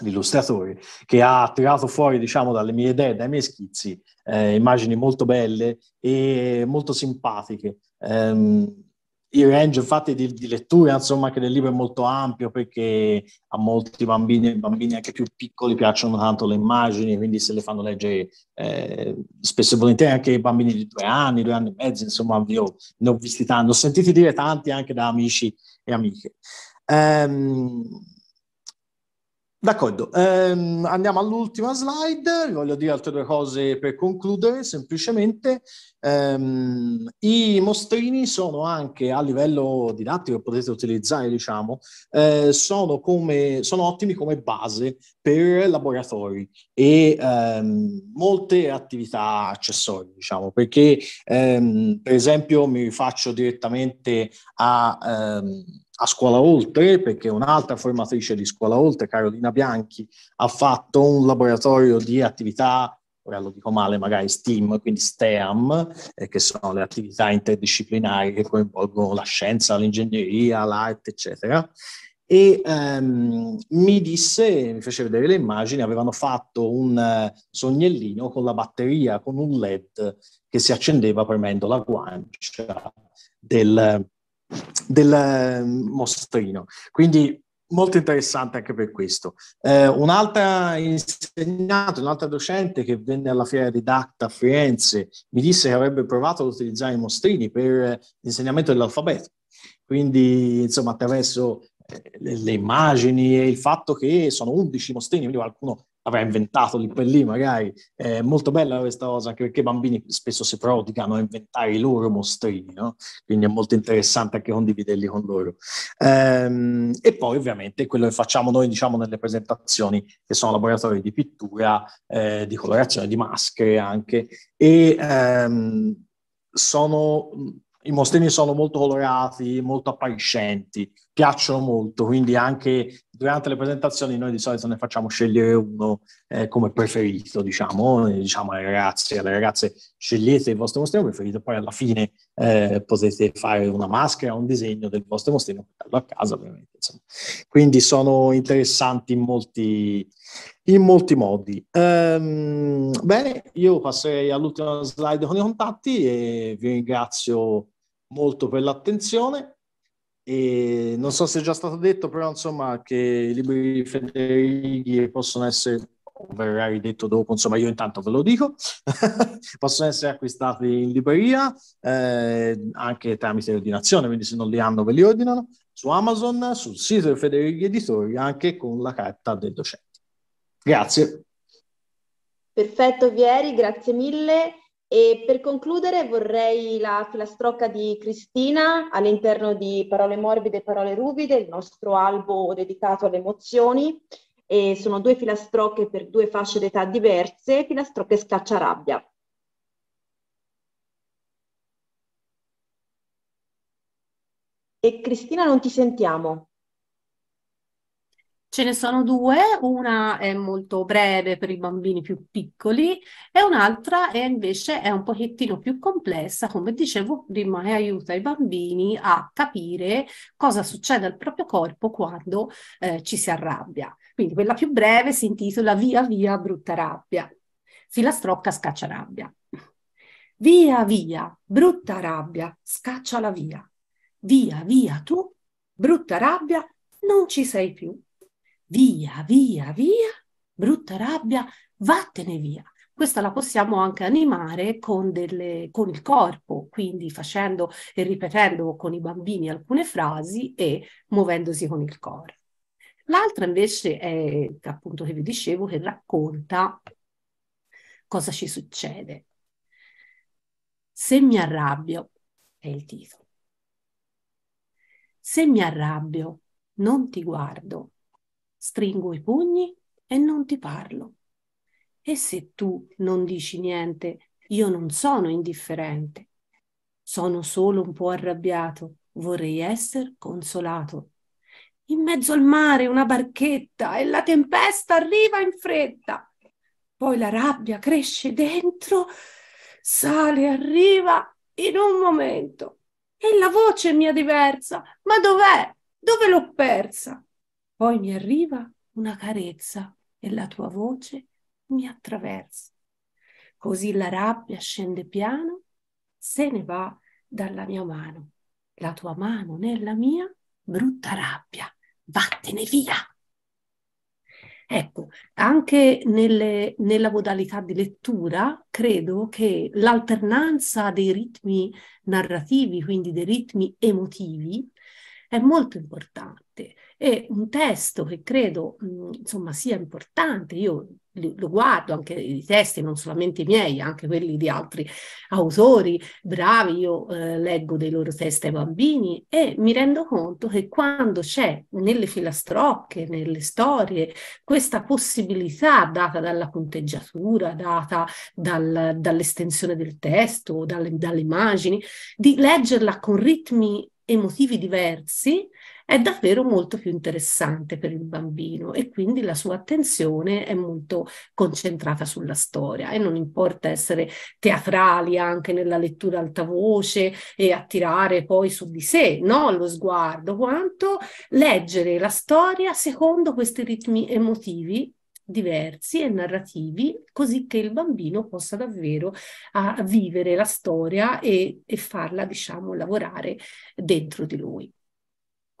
l'illustratore, che ha tirato fuori, diciamo, dalle mie idee, dai miei schizzi, eh, immagini molto belle e molto simpatiche. Eh, il range infatti di, di, lettura insomma che del libro è molto ampio perché a molti bambini e bambini anche più piccoli piacciono tanto le immagini quindi se le fanno leggere eh, spesso e volentieri anche i bambini di due anni due anni e mezzo insomma io ne ho visti tanti ho sentiti dire tanti anche da amici e amiche ehm, D'accordo, ehm, andiamo all'ultima slide, vi voglio dire altre due cose per concludere, semplicemente ehm, i mostrini sono anche a livello didattico potete utilizzare, diciamo, eh, sono, come, sono, ottimi come base per laboratori e ehm, molte attività accessorie, diciamo, perché ehm, per esempio mi rifaccio direttamente a ehm, a Scuola Oltre, perché un'altra formatrice di Scuola Oltre, Carolina Bianchi, ha fatto un laboratorio di attività, ora lo dico male, magari STEAM, quindi STEAM, eh, che sono le attività interdisciplinari che coinvolgono la scienza, l'ingegneria, l'arte, eccetera. E ehm, mi disse, mi fece vedere le immagini, avevano fatto un eh, sognellino con la batteria, con un LED che si accendeva premendo la guancia del, del ehm, mostrino. Quindi molto interessante anche per questo. Eh, un'altra insegnante, un'altra docente che venne alla fiera didacta a Firenze mi disse che avrebbe provato ad utilizzare i mostrini per l'insegnamento dell'alfabeto. Quindi, insomma, attraverso eh, le immagini e il fatto che sono 11 mostrini, quindi qualcuno avrà inventato lì per lì magari. È molto bella questa cosa, anche perché i bambini spesso si prodigano a inventare i loro mostrini, no? Quindi è molto interessante anche condividerli con loro. Ehm, e poi ovviamente quello che facciamo noi, diciamo, nelle presentazioni, che sono laboratori di pittura, eh, di colorazione, di maschere anche, e ehm, sono i mostrini sono molto colorati, molto appariscenti, piacciono molto, quindi anche durante le presentazioni noi di solito ne facciamo scegliere uno eh, come preferito, diciamo, diciamo alle ragazze, alle ragazze scegliete il vostro mostrino preferito, poi alla fine eh, potete fare una maschera, un disegno del vostro mostrino, portarlo a casa ovviamente. Insomma. Quindi sono interessanti in molti, in molti modi. Ehm, bene, io passerei all'ultima slide con i contatti e vi ringrazio molto per l'attenzione. E non so se è già stato detto, però insomma che i libri di Federighi possono essere, verrà ridetto dopo, insomma io intanto ve lo dico, possono essere acquistati in libreria eh, anche tramite ordinazione, quindi se non li hanno ve li ordinano, su Amazon, sul sito di Federighi Editori, anche con la carta del docente. Grazie. Perfetto Vieri, grazie mille. E per concludere vorrei la filastrocca di Cristina all'interno di Parole morbide e parole ruvide, il nostro albo dedicato alle emozioni. E sono due filastrocche per due fasce d'età diverse, filastrocche scacciarabbia. E Cristina non ti sentiamo. Ce ne sono due, una è molto breve per i bambini più piccoli e un'altra è invece è un pochettino più complessa, come dicevo prima, e aiuta i bambini a capire cosa succede al proprio corpo quando eh, ci si arrabbia. Quindi quella più breve si intitola Via via brutta rabbia. Filastrocca scaccia rabbia. Via via, brutta rabbia, scaccia la via. Via via tu, brutta rabbia, non ci sei più via, via, via, brutta rabbia, vattene via. Questa la possiamo anche animare con, delle, con il corpo, quindi facendo e ripetendo con i bambini alcune frasi e muovendosi con il corpo. L'altra invece è appunto che vi dicevo che racconta cosa ci succede. Se mi arrabbio è il titolo. Se mi arrabbio non ti guardo, stringo i pugni e non ti parlo. E se tu non dici niente, io non sono indifferente. Sono solo un po' arrabbiato, vorrei essere consolato. In mezzo al mare una barchetta e la tempesta arriva in fretta. Poi la rabbia cresce dentro, sale, arriva in un momento. E la voce mia diversa, ma dov'è? Dove l'ho persa? Poi mi arriva una carezza e la tua voce mi attraversa. Così la rabbia scende piano, se ne va dalla mia mano. La tua mano nella mia, brutta rabbia, vattene via. Ecco, anche nelle, nella modalità di lettura credo che l'alternanza dei ritmi narrativi, quindi dei ritmi emotivi, è molto importante. E un testo che credo insomma sia importante, io lo guardo anche i testi, non solamente i miei, anche quelli di altri autori bravi, io eh, leggo dei loro testi ai bambini e mi rendo conto che quando c'è nelle filastrocche, nelle storie, questa possibilità data dalla punteggiatura, data dal, dall'estensione del testo, dalle, dalle immagini, di leggerla con ritmi emotivi diversi è davvero molto più interessante per il bambino e quindi la sua attenzione è molto concentrata sulla storia e non importa essere teatrali anche nella lettura alta voce e attirare poi su di sé no, lo sguardo, quanto leggere la storia secondo questi ritmi emotivi diversi e narrativi, così che il bambino possa davvero ah, vivere la storia e, e farla, diciamo, lavorare dentro di lui.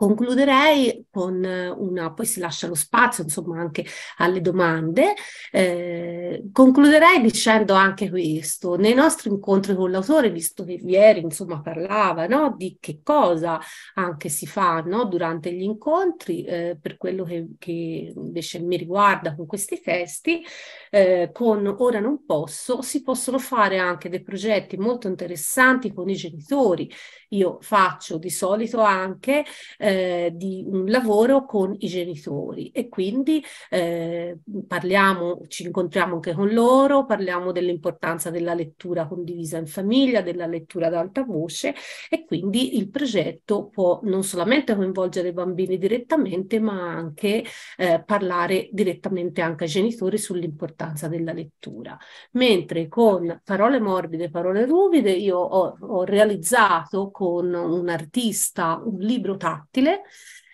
Concluderei con eh, una, poi si lascia lo spazio insomma anche alle domande, eh, concluderei dicendo anche questo, nei nostri incontri con l'autore, visto che ieri insomma parlava no, di che cosa anche si fa no, durante gli incontri, eh, per quello che, che, invece mi riguarda con questi testi, eh, con Ora non posso, si possono fare anche dei progetti molto interessanti con i genitori, io faccio di solito anche eh, di un lavoro con i genitori e quindi eh, parliamo, ci incontriamo anche con loro, parliamo dell'importanza della lettura condivisa in famiglia, della lettura ad alta voce e quindi il progetto può non solamente coinvolgere i bambini direttamente ma anche eh, parlare direttamente anche ai genitori sull'importanza della lettura. Mentre con parole morbide, parole ruvide io ho, ho realizzato con un artista un libro tattile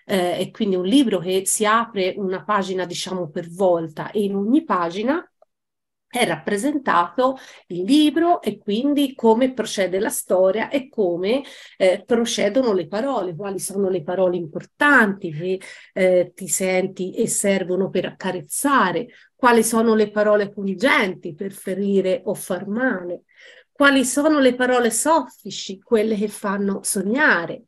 eh, e quindi un libro che si apre una pagina diciamo per volta e in ogni pagina è rappresentato il libro e quindi come procede la storia e come eh, procedono le parole, quali sono le parole importanti che eh, ti senti e servono per accarezzare, quali sono le parole pungenti per ferire o far male, quali sono le parole soffici, quelle che fanno sognare,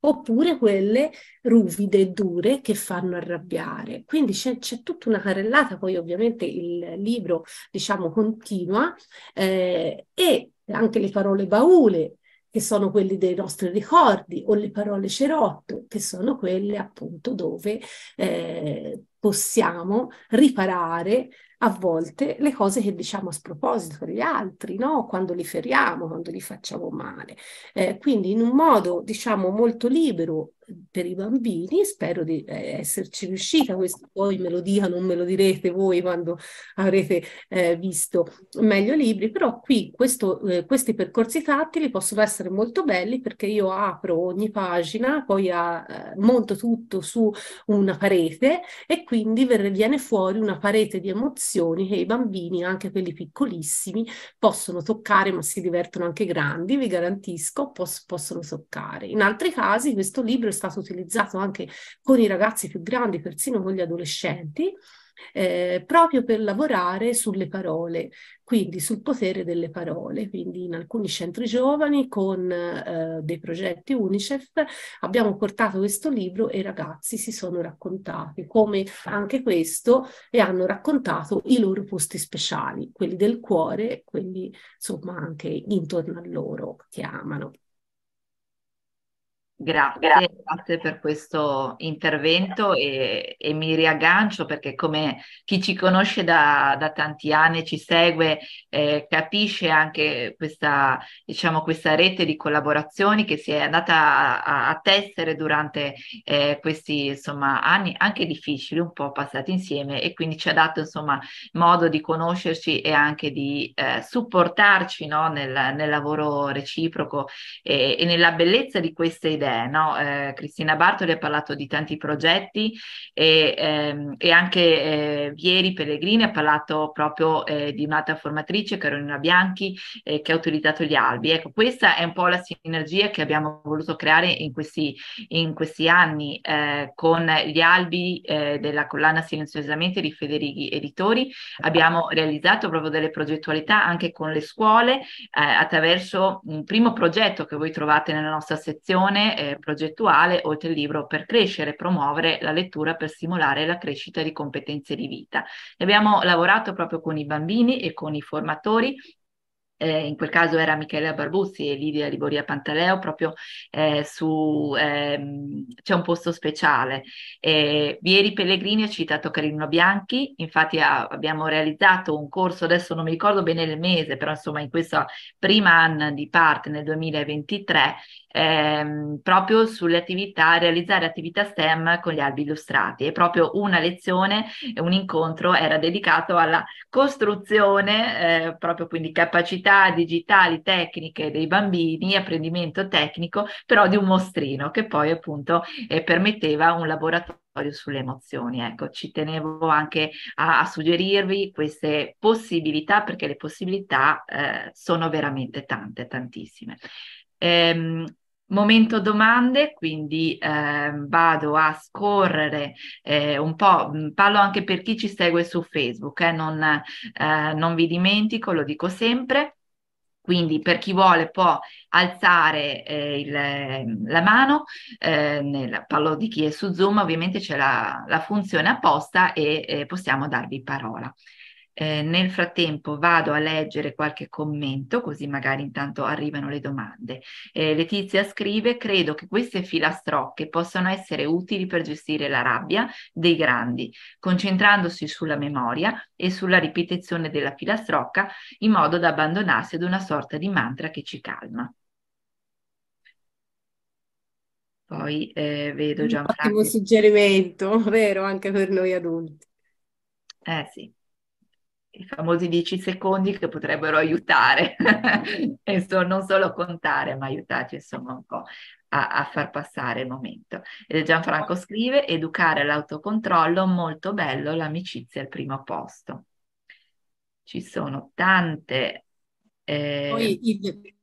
oppure quelle ruvide e dure che fanno arrabbiare. Quindi c'è, c'è tutta una carrellata, poi ovviamente il libro, diciamo, continua, eh, e anche le parole baule, che sono quelle dei nostri ricordi, o le parole cerotto, che sono quelle appunto dove eh, possiamo riparare a volte le cose che diciamo a sproposito agli altri, no? quando li feriamo, quando li facciamo male. Eh, quindi in un modo diciamo molto libero per i bambini, spero di eh, esserci riuscita, questo poi me lo dia, non me lo direte voi quando avrete eh, visto meglio i libri, però qui questo, eh, questi percorsi tattili possono essere molto belli perché io apro ogni pagina, poi a, eh, monto tutto su una parete e quindi ver- viene fuori una parete di emozioni che i bambini, anche quelli piccolissimi, possono toccare, ma si divertono anche grandi, vi garantisco, pos- possono toccare. In altri casi questo libro è stato utilizzato anche con i ragazzi più grandi, persino con gli adolescenti, eh, proprio per lavorare sulle parole, quindi sul potere delle parole. Quindi in alcuni centri giovani con eh, dei progetti UNICEF abbiamo portato questo libro e i ragazzi si sono raccontati come anche questo e hanno raccontato i loro posti speciali, quelli del cuore, quelli insomma anche intorno a loro che amano. Grazie, grazie, grazie per questo intervento e, e, mi riaggancio perché come chi ci conosce da, da tanti anni, e ci segue, eh, capisce anche questa, diciamo, questa, rete di collaborazioni che si è andata a, a tessere durante eh, questi insomma, anni anche difficili, un po' passati insieme e quindi ci ha dato insomma, modo di conoscerci e anche di eh, supportarci no, nel, nel, lavoro reciproco e, e nella bellezza di queste idee te. No? Eh, Cristina Bartoli ha parlato di tanti progetti e, ehm, e anche eh, Vieri Pellegrini ha parlato proprio eh, di un'altra formatrice, Carolina Bianchi, eh, che ha utilizzato gli albi. Ecco, questa è un po' la sinergia che abbiamo voluto creare in questi, in questi anni eh, con gli albi eh, della collana Silenziosamente di Federighi Editori. Abbiamo realizzato proprio delle progettualità anche con le scuole attraverso un primo progetto che voi trovate nella nostra sezione eh, progettuale, oltre al libro per crescere e promuovere la lettura per stimolare la crescita di competenze di vita. abbiamo lavorato proprio con i bambini e con i formatori eh, in quel caso era Michela Barbuzzi e Lidia Liboria Pantaleo, proprio eh, su ehm, C'è un posto speciale. Eh, Vieri Pellegrini ha citato Carino Bianchi, infatti ha, abbiamo realizzato un corso, adesso non mi ricordo bene il mese, però insomma in questa prima anno di parte nel 2023 ehm, proprio sulle attività, realizzare attività STEM con gli albi illustrati e proprio una lezione, un incontro era dedicato alla costruzione, eh, proprio quindi capacità digitali, tecniche dei bambini, apprendimento tecnico, però di un mostrino che poi appunto eh, permetteva un laboratorio sulle emozioni. Ecco, ci tenevo anche a, a, suggerirvi queste possibilità perché le possibilità eh, sono veramente tante, tantissime. Ehm, Momento domande, quindi eh, vado a scorrere eh, un po', mm, parlo anche per chi ci segue su Facebook, eh, non, eh, non vi dimentico, lo dico sempre. Quindi per chi vuole può alzare eh, il, la mano, eh, nel, parlo di chi è su Zoom, ovviamente c'è la, la funzione apposta e eh, possiamo darvi parola. Eh, nel frattempo vado a leggere qualche commento, così magari intanto arrivano le domande. Eh, Letizia scrive: Credo che queste filastrocche possano essere utili per gestire la rabbia dei grandi, concentrandosi sulla memoria e sulla ripetizione della filastrocca in modo da abbandonarsi ad una sorta di mantra che ci calma. Poi eh, vedo Gianfranco. Un ottimo suggerimento, vero, anche per noi adulti. Eh sì i famosi 10 secondi che potrebbero aiutare, so, non solo contare, ma aiutarci insomma un po' a, a far passare il momento. E eh, Gianfranco scrive, educare l'autocontrollo, molto bello, l'amicizia è il primo posto. Ci sono tante... Eh... Poi il,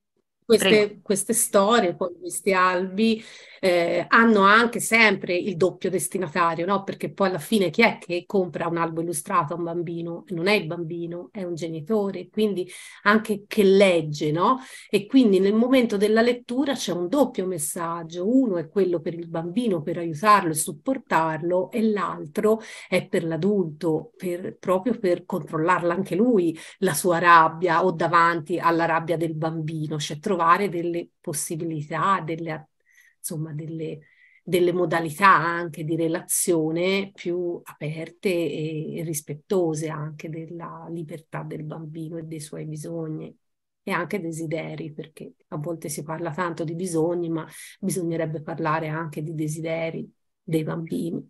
queste, queste, storie, poi questi albi, eh, hanno anche sempre il doppio destinatario, no? Perché poi alla fine chi è che compra un albo illustrato a un bambino? Non è il bambino, è un genitore, quindi anche che legge, no? E quindi nel momento della lettura c'è un doppio messaggio, uno è quello per il bambino, per aiutarlo e supportarlo, e l'altro è per l'adulto, per, proprio per controllarla anche lui, la sua rabbia o davanti alla rabbia del bambino, cioè trovare trovare delle possibilità, delle, insomma, delle, delle modalità anche di relazione più aperte e rispettose anche della libertà del bambino e dei suoi bisogni e anche desideri, perché a volte si parla tanto di bisogni, ma bisognerebbe parlare anche di desideri dei bambini.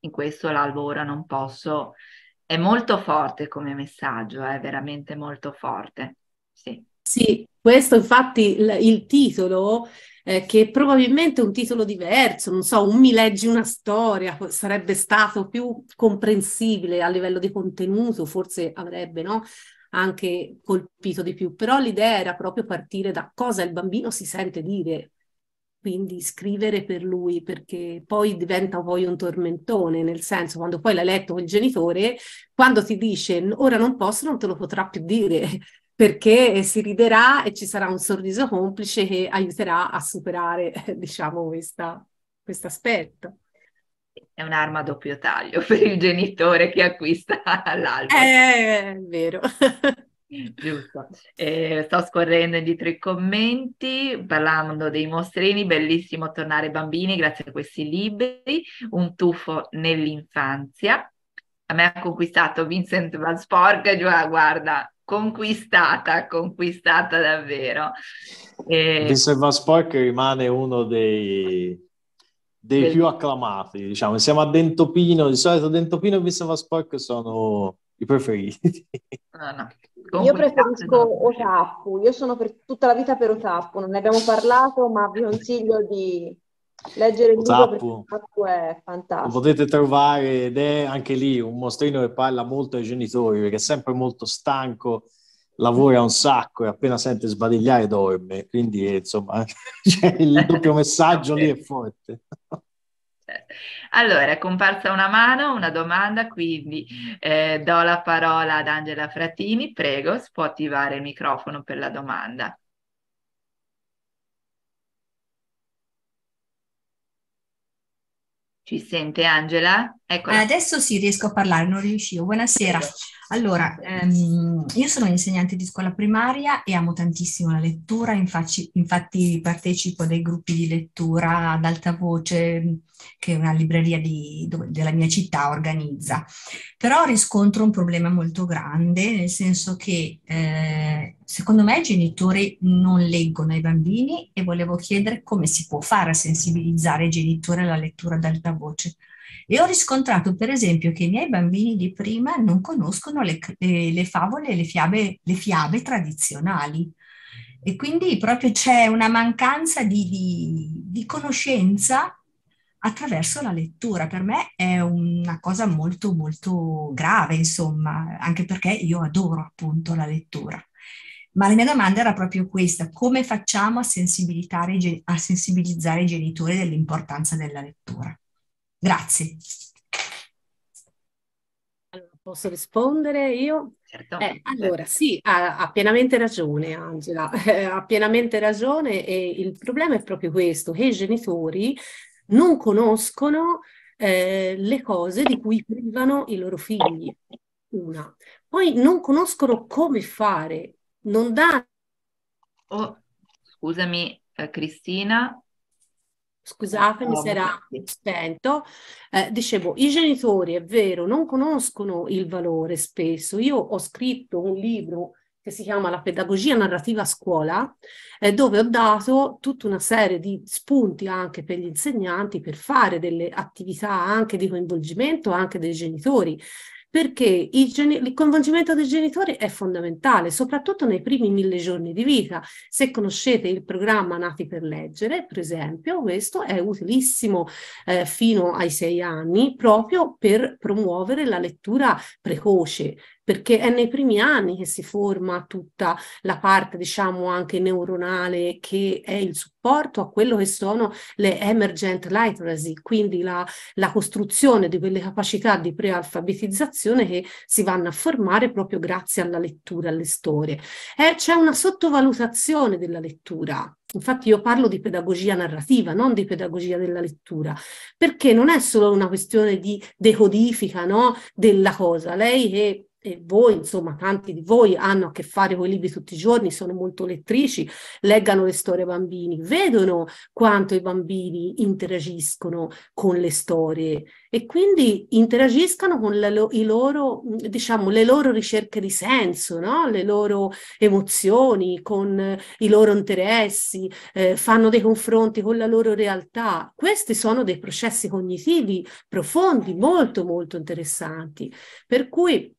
In questo l'alvora non posso, è molto forte come messaggio, è veramente molto forte, sì. Sì, questo infatti il, il titolo, eh, che probabilmente un titolo diverso, non so, un mi leggi una storia, sarebbe stato più comprensibile a livello di contenuto, forse avrebbe no? anche colpito di più, però l'idea era proprio partire da cosa il bambino si sente dire, quindi scrivere per lui, perché poi diventa poi un tormentone, nel senso quando poi l'hai letto con il genitore, quando ti dice ora non posso, non te lo potrà più dire perché eh, si riderà e ci sarà un sorriso complice che aiuterà a superare, eh, diciamo, questo aspetto. È un'arma a doppio taglio per il genitore che acquista l'albero. Eh, è vero. Giusto. Eh, sto scorrendo indietro i commenti, parlando dei mostrini, bellissimo tornare bambini grazie a questi libri, un tuffo nell'infanzia. A me ha conquistato Vincent Van Spork, ah, guarda, conquistata, conquistata davvero. E... Vincent Van Spork rimane uno dei, dei del... più acclamati, diciamo. Insieme a Dentopino, di solito Dentopino e Vincent Van Spork sono i preferiti. No, no. Io preferisco Otapu, io sono per tutta la vita per Otapu, non ne abbiamo parlato, ma vi consiglio di Leggere il libro è fantastico. Lo potete trovare ed è anche lì un mostrino che parla molto ai genitori perché è sempre molto stanco, lavora un sacco e appena sente sbadigliare dorme. Quindi insomma cioè, il doppio messaggio lì è forte. Certo. Allora, è comparsa una mano, una domanda, quindi eh, do la parola ad Angela Fratini. Prego, si può attivare il microfono per la domanda. Ci sente Angela? Eccola. Eh, adesso sì, riesco a parlare, non riuscivo. Buonasera. Allora, ehm, io sono insegnante di scuola primaria e amo tantissimo la lettura, infatti, infatti partecipo a dei gruppi di lettura ad alta voce che una libreria di, dove, della mia città organizza. Però riscontro un problema molto grande, nel senso che eh, secondo me i genitori non leggono ai bambini e volevo chiedere come si può fare a sensibilizzare i genitori alla lettura ad alta voce. E ho riscontrato, per esempio, che i miei bambini di prima non conoscono le, le, eh, le favole, le le fiabe tradizionali. E quindi proprio c'è una mancanza di, di, di, conoscenza attraverso la lettura. Per me è una cosa molto, molto grave, insomma, anche perché io adoro appunto la lettura. Ma la mia domanda era proprio questa, come facciamo a, a sensibilizzare i genitori dell'importanza della lettura? Grazie. posso rispondere io? Certo. Eh, allora, sì, ha, ha, pienamente ragione Angela, eh, ha pienamente ragione e il problema è proprio questo, che i genitori non conoscono eh, le cose di cui privano i loro figli, una. Poi non conoscono come fare, non danno... Oh, scusami eh, Cristina, scusate, mi si era spento. Eh, dicevo, i genitori, è vero, non conoscono il valore spesso. Io ho scritto un libro che si chiama La pedagogia narrativa a scuola, eh, dove ho dato tutta una serie di spunti anche per gli insegnanti per fare delle attività anche di coinvolgimento anche dei genitori perché il, geni- il coinvolgimento del genitore è fondamentale, soprattutto nei primi mille giorni di vita. Se conoscete il programma Nati per leggere, per esempio, questo è utilissimo eh, fino ai sei anni proprio per promuovere la lettura precoce, perché è nei primi anni che si forma tutta la parte, diciamo, anche neuronale che è il supporto a quello che sono le emergent literacy, quindi la, la costruzione di quelle capacità di prealfabetizzazione che si vanno a formare proprio grazie alla lettura, alle storie. Eh, c'è una sottovalutazione della lettura, Infatti io parlo di pedagogia narrativa, non di pedagogia della lettura, perché non è solo una questione di decodifica no, della cosa. Lei che e voi, insomma, tanti di voi hanno a che fare con i libri tutti i giorni, sono molto lettrici, leggano le storie ai bambini, vedono quanto i bambini interagiscono con le storie e quindi interagiscono con lo, loro, diciamo, le loro ricerche di senso, no? le loro emozioni, con eh, i loro interessi, eh, fanno dei confronti con la loro realtà. Questi sono dei processi cognitivi profondi, molto, molto interessanti. Per cui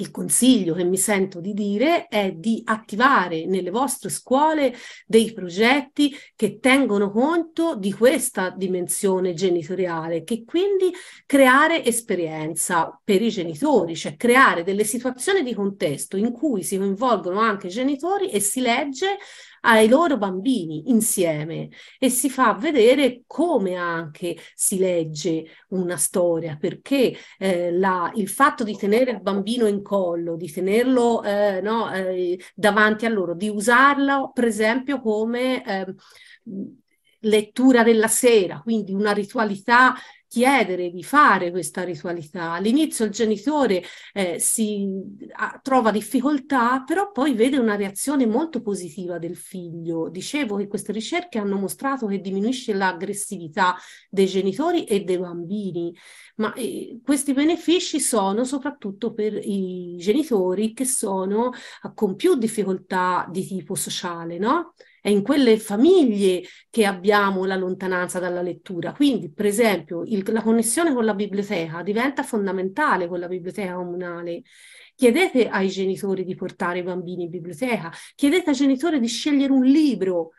il consiglio che mi sento di dire è di attivare nelle vostre scuole dei progetti che tengono conto di questa dimensione genitoriale, che quindi creare esperienza per i genitori, cioè creare delle situazioni di contesto in cui si coinvolgono anche i genitori e si legge ai loro bambini insieme e si fa vedere come anche si legge una storia, perché eh, la, il fatto di tenere il bambino in collo, di tenerlo eh, no, eh, davanti a loro, di usarlo per esempio come ehm, lettura della sera, quindi una ritualità chiedere di fare questa ritualità. All'inizio il genitore eh, si a, trova difficoltà, però poi vede una reazione molto positiva del figlio. Dicevo che queste ricerche hanno mostrato che diminuisce l'aggressività dei genitori e dei bambini, ma eh, questi benefici sono soprattutto per i genitori che sono eh, con più difficoltà di tipo sociale, no? È in quelle famiglie che abbiamo la lontananza dalla lettura. Quindi, per esempio, il, la connessione con la biblioteca diventa fondamentale con la biblioteca comunale. Chiedete ai genitori di portare i bambini in biblioteca, chiedete ai genitori di scegliere un libro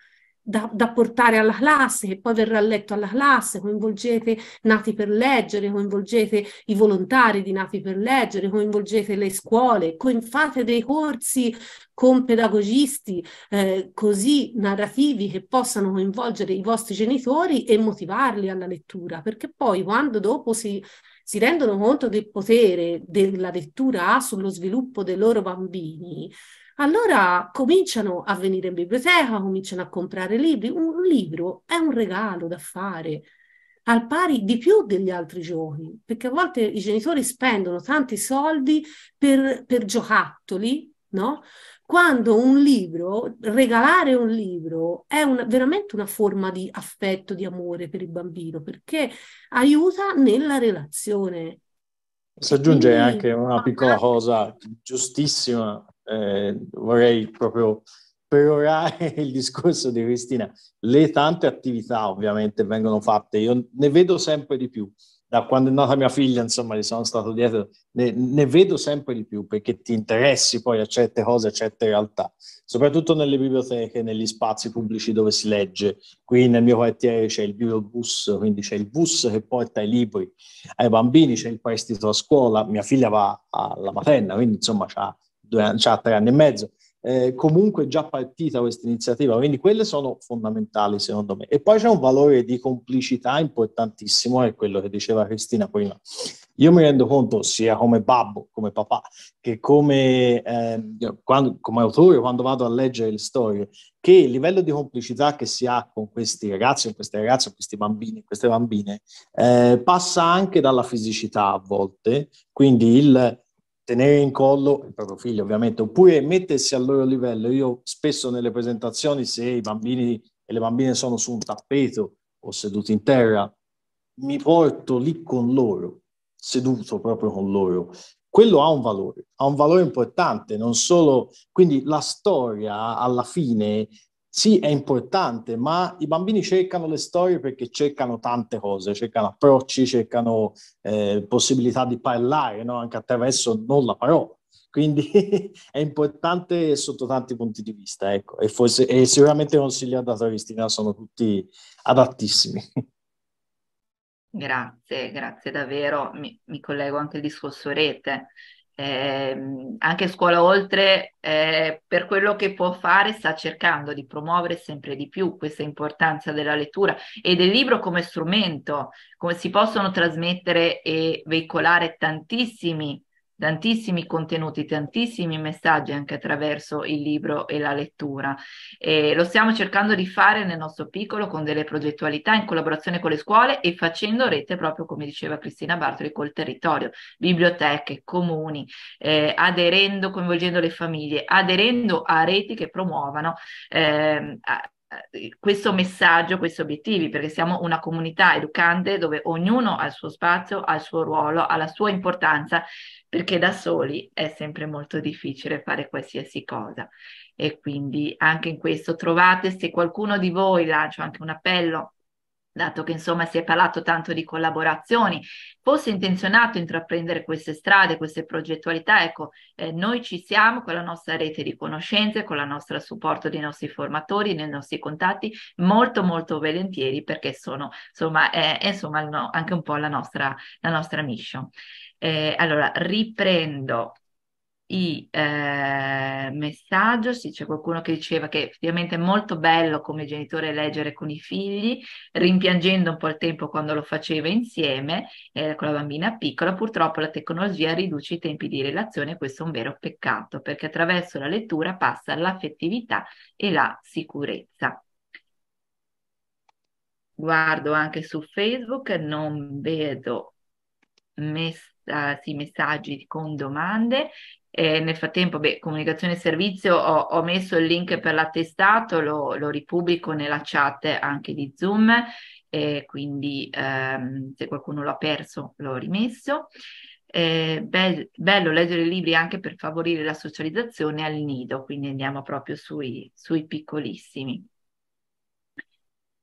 da, da, portare alla classe, che poi verrà letto alla classe, coinvolgete Nati per Leggere, coinvolgete i volontari di Nati per Leggere, coinvolgete le scuole, fate dei corsi con pedagogisti eh, così narrativi che possano coinvolgere i vostri genitori e motivarli alla lettura, perché poi quando dopo si si rendono conto del potere della lettura ha sullo sviluppo dei loro bambini, allora cominciano a venire in biblioteca, cominciano a comprare libri. Un libro è un regalo da fare, al pari di più degli altri giochi, perché a volte i genitori spendono tanti soldi per, per giocattoli, no? Quando un libro, regalare un libro è un, veramente una forma di affetto, di amore per il bambino, perché aiuta nella relazione. Si aggiunge Quindi, anche una piccola cosa giustissima eh, vorrei proprio perorare il discorso di Cristina. Le tante attività ovviamente vengono fatte, io ne vedo sempre di più. Da quando è nata mia figlia, insomma, gli sono stato dietro, ne, ne vedo sempre di più perché ti interessi poi a certe cose, a certe realtà, soprattutto nelle biblioteche, negli spazi pubblici dove si legge. Qui nel mio quartiere c'è il bibliobus, quindi c'è il bus che porta i libri ai bambini, c'è il prestito a scuola. Mia figlia va alla materna, quindi insomma c'ha due, già cioè, tre anni e mezzo, eh, comunque già partita questa iniziativa, quindi quelle sono fondamentali secondo me. E poi c'è un valore di complicità importantissimo, è quello che diceva Cristina prima. Io mi rendo conto, sia come babbo, come papà, che come, eh, quando, come autore, quando vado a leggere le storie, che il livello di complicità che si ha con questi ragazzi, con queste ragazze, con questi bambini, queste bambine, eh, passa anche dalla fisicità a volte, quindi il tenere in collo il proprio figlio ovviamente, oppure mettersi al loro livello. Io spesso nelle presentazioni, se i bambini e le bambine sono su un tappeto o seduti in terra, mi porto lì con loro, seduto proprio con loro. Quello ha un valore, ha un valore importante, non solo... Quindi la storia alla fine sì, è importante, ma i bambini cercano le storie perché cercano tante cose, cercano approcci, cercano eh, possibilità di parlare, no? anche attraverso non la parola. Quindi è importante sotto tanti punti di vista, ecco, e, forse, e sicuramente i da Cristina sono tutti adattissimi. Grazie, grazie davvero. Mi, mi collego anche al discorso rete eh, anche Scuola Oltre, eh, per quello che può fare, sta cercando di promuovere sempre di più questa importanza della lettura e del libro come strumento, come si possono trasmettere e veicolare tantissimi tantissimi contenuti, tantissimi messaggi anche attraverso il libro e la lettura. E lo stiamo cercando di fare nel nostro piccolo con delle progettualità in collaborazione con le scuole e facendo rete proprio come diceva Cristina Bartoli col territorio, biblioteche, comuni, eh, aderendo, coinvolgendo le famiglie, aderendo a reti che promuovano eh, eh, questo messaggio, questi obiettivi, perché siamo una comunità educante dove ognuno ha il suo spazio, ha il suo ruolo, ha la sua importanza, perché da soli è sempre molto difficile fare qualsiasi cosa. E quindi anche in questo trovate, se qualcuno di voi, lancio anche un appello, dato che insomma si è parlato tanto di collaborazioni, fosse intenzionato intraprendere queste strade, queste progettualità, ecco, eh, noi ci siamo con la nostra rete di conoscenze, con il nostro supporto dei nostri formatori, nei nostri contatti, molto molto volentieri perché sono insomma, eh, insomma no, anche un po' la nostra, la nostra mission. Eh, allora, riprendo i eh, messaggi, sì, c'è qualcuno che diceva che effettivamente è molto bello come genitore leggere con i figli, rimpiangendo un po' il tempo quando lo faceva insieme eh, con la bambina piccola, purtroppo la tecnologia riduce i tempi di relazione, questo è un vero peccato perché attraverso la lettura passa l'affettività e la sicurezza. Guardo anche su Facebook, non vedo messaggi eh, sì, messaggi con domande. E nel frattempo, beh, comunicazione e servizio, ho, ho, messo il link per l'attestato, lo, lo ripubblico nella chat anche di Zoom, e quindi um, se qualcuno l'ha perso l'ho rimesso. Eh, be- bello leggere i libri anche per favorire la socializzazione al nido, quindi andiamo proprio sui, sui piccolissimi.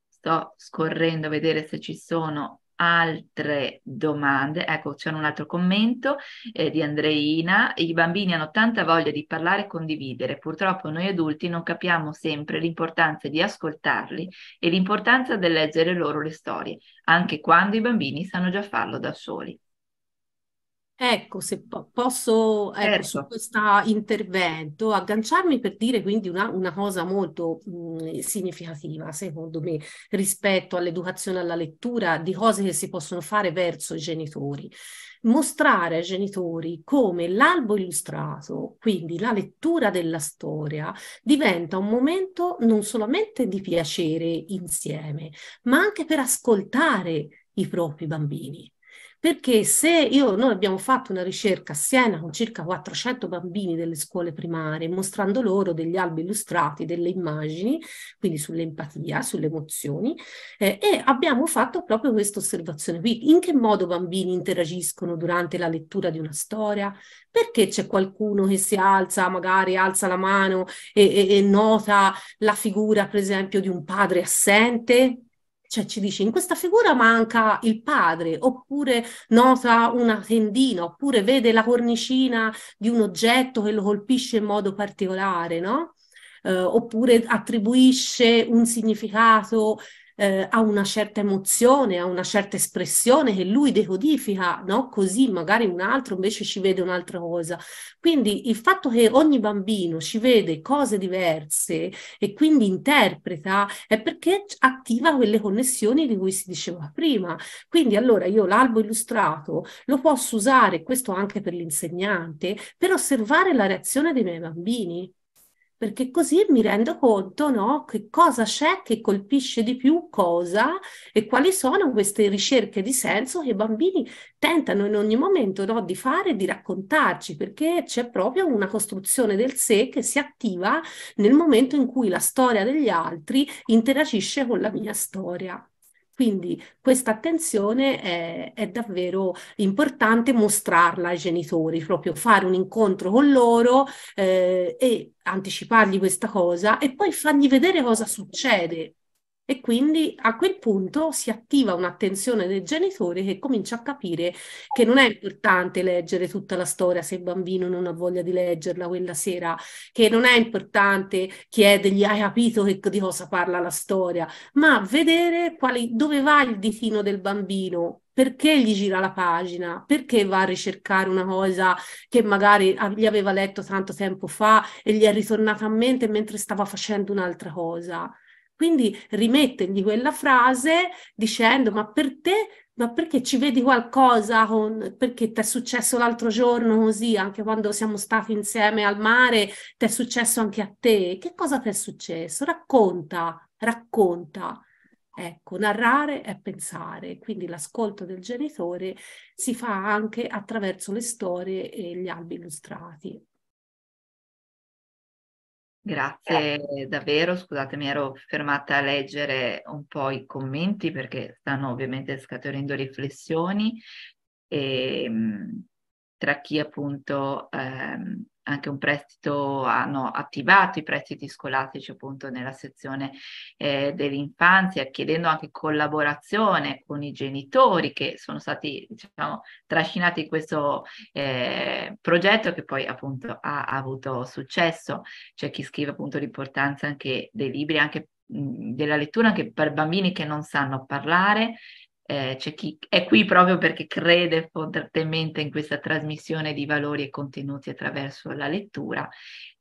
Sto scorrendo a vedere se ci sono altre domande. Ecco, c'è un altro commento eh, di Andreina. I bambini hanno tanta voglia di parlare e condividere. Purtroppo noi adulti non capiamo sempre l'importanza di ascoltarli e l'importanza del leggere loro le storie, anche quando i bambini sanno già farlo da soli. Ecco, se po- posso, ecco, su Certo. questo intervento, agganciarmi per dire quindi una, una cosa molto mh, mhmm, significativa, secondo me, rispetto all'educazione alla lettura, di cose che si possono fare verso i genitori. Mostrare ai genitori come l'albo illustrato, quindi la lettura della storia, diventa un momento non solamente di piacere insieme, ma anche per ascoltare i propri bambini. Perché se io, noi abbiamo fatto una ricerca a Siena con circa 400 bambini delle scuole primarie, mostrando loro degli albi illustrati, delle immagini, quindi sull'empatia, sulle emozioni, eh, e abbiamo fatto proprio questa osservazione qui. In che modo bambini interagiscono durante la lettura di una storia? Perché c'è qualcuno che si alza, magari alza la mano e, e, e nota la figura, per esempio, di un padre assente? cioè ci dice in questa figura manca il padre, oppure nota una tendina, oppure vede la cornicina di un oggetto che lo colpisce in modo particolare, no? Eh, oppure attribuisce un significato eh, ha una certa emozione, ha una certa espressione che lui decodifica, no? Così magari un altro invece ci vede un'altra cosa. Quindi il fatto che ogni bambino ci vede cose diverse e quindi interpreta è perché attiva quelle connessioni di cui si diceva prima. Quindi allora io l'albo illustrato lo posso usare, questo anche per l'insegnante, per osservare la reazione dei miei bambini perché così mi rendo conto no, che cosa c'è che colpisce di più cosa e quali sono queste ricerche di senso che i bambini tentano in ogni momento no, di fare e di raccontarci, perché c'è proprio una costruzione del sé che si attiva nel momento in cui la storia degli altri interagisce con la mia storia. Quindi questa attenzione è, è, davvero importante mostrarla ai genitori, proprio fare un incontro con loro eh, e anticipargli questa cosa e poi fargli vedere cosa succede e quindi a quel punto si attiva un'attenzione del genitore che comincia a capire che non è importante leggere tutta la storia se il bambino non ha voglia di leggerla quella sera, che non è importante chiedergli hai capito che, di cosa parla la storia, ma vedere quali, dove va il ditino del bambino, perché gli gira la pagina, perché va a ricercare una cosa che magari gli aveva letto tanto tempo fa e gli è ritornata a mente mentre stava facendo un'altra cosa. Quindi rimettergli quella frase dicendo ma per te, ma perché ci vedi qualcosa, con, perché ti è successo l'altro giorno così, anche quando siamo stati insieme al mare, ti è successo anche a te, che cosa ti è successo? Racconta, racconta. Ecco, narrare è pensare, quindi l'ascolto del genitore si fa anche attraverso le storie e gli albi illustrati. Grazie davvero, scusatemi, ero fermata a leggere un po' i commenti perché stanno ovviamente scaturendo riflessioni e, ehm, tra chi appunto ehm, anche un prestito, hanno attivato i prestiti scolastici appunto nella sezione eh, dell'infanzia, chiedendo anche collaborazione con i genitori che sono stati diciamo, trascinati in questo eh, progetto che poi appunto ha, ha avuto successo. C'è chi scrive appunto l'importanza anche dei libri, anche della lettura anche per bambini che non sanno parlare eh, c'è chi è qui proprio perché crede fortemente in questa trasmissione di valori e contenuti attraverso la lettura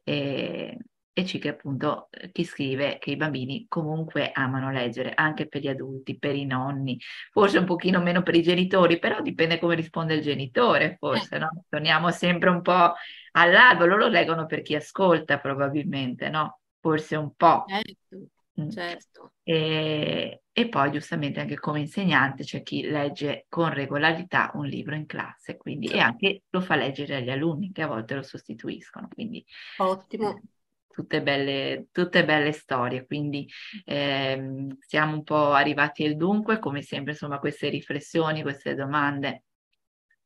eh, e c'è che appunto eh, chi scrive che i bambini comunque amano leggere, anche per gli adulti, per i nonni, forse un pochino meno per i genitori, però dipende come risponde il genitore, forse, no? Torniamo sempre un po' all'albero, lo leggono per chi ascolta probabilmente, no? Forse un po'. Certo. Mm. Certo. E, e, poi giustamente anche come insegnante c'è chi legge con regolarità un libro in classe, quindi, e anche lo fa leggere agli alunni che a volte lo sostituiscono. Quindi, Ottimo. Eh, tutte belle, tutte belle storie, quindi ehm, siamo un po' arrivati al dunque, come sempre, insomma, queste riflessioni, queste domande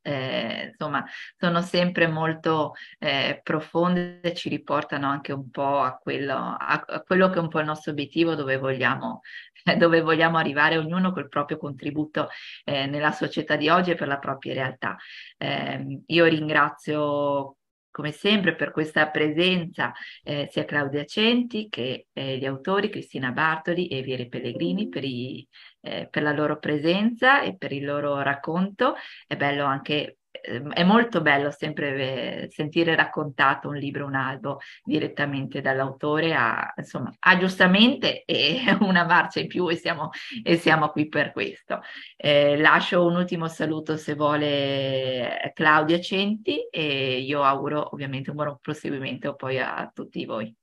eh, insomma, sono sempre molto eh, profonde e ci riportano anche un po' a quello, a, a quello, che è un po' il nostro obiettivo, dove vogliamo, eh, dove vogliamo arrivare, ognuno col proprio contributo eh, nella società di oggi e per la propria realtà. Ehm, io ringrazio come sempre per questa presenza eh, sia Claudia Centi che eh, gli autori Cristina Bartoli e Vieri Pellegrini per, i, eh, per, la loro presenza e per il loro racconto. È bello anche Ehm, è molto bello sempre eh, sentire raccontato un libro, un albo direttamente dall'autore, a, insomma, ha giustamente una marcia in più e siamo, e siamo qui per questo. Eh, lascio un ultimo saluto se vuole eh, Claudia Centi e io auguro ovviamente un buon proseguimento poi a tutti voi.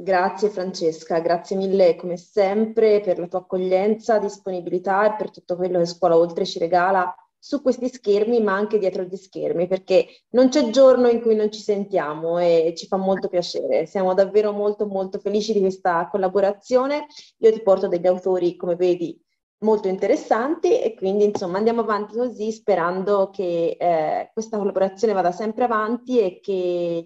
Grazie Francesca, grazie mille come sempre per la tua accoglienza, disponibilità e per tutto quello che Scuola Oltre ci regala su questi schermi ma anche dietro gli schermi perché non c'è giorno in cui non ci sentiamo e ci fa molto piacere. Siamo davvero molto molto felici di questa collaborazione. Io ti porto degli autori, come vedi, molto interessanti e quindi insomma andiamo avanti così sperando che eh, questa collaborazione vada sempre avanti e che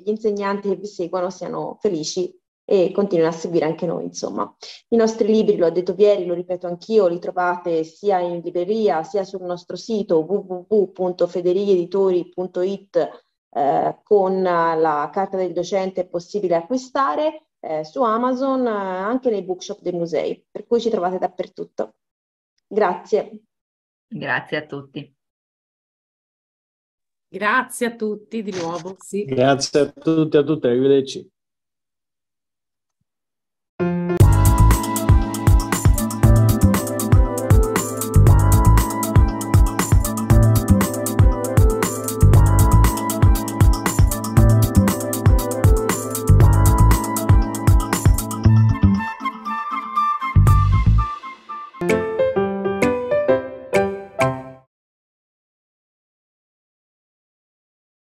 gli insegnanti che vi seguono siano felici e continuano a seguire anche noi, insomma. I nostri libri, l'ho detto ieri, lo ripeto anch'io, li trovate sia in libreria sia sul nostro sito www.federieditori.it eh, con la carta del docente è possibile acquistare eh, su Amazon, eh, anche nei bookshop dei musei, per cui ci trovate dappertutto. Grazie. Grazie a tutti. Grazie a tutti di nuovo. Sì. Grazie a tutti e a tutte, arrivederci.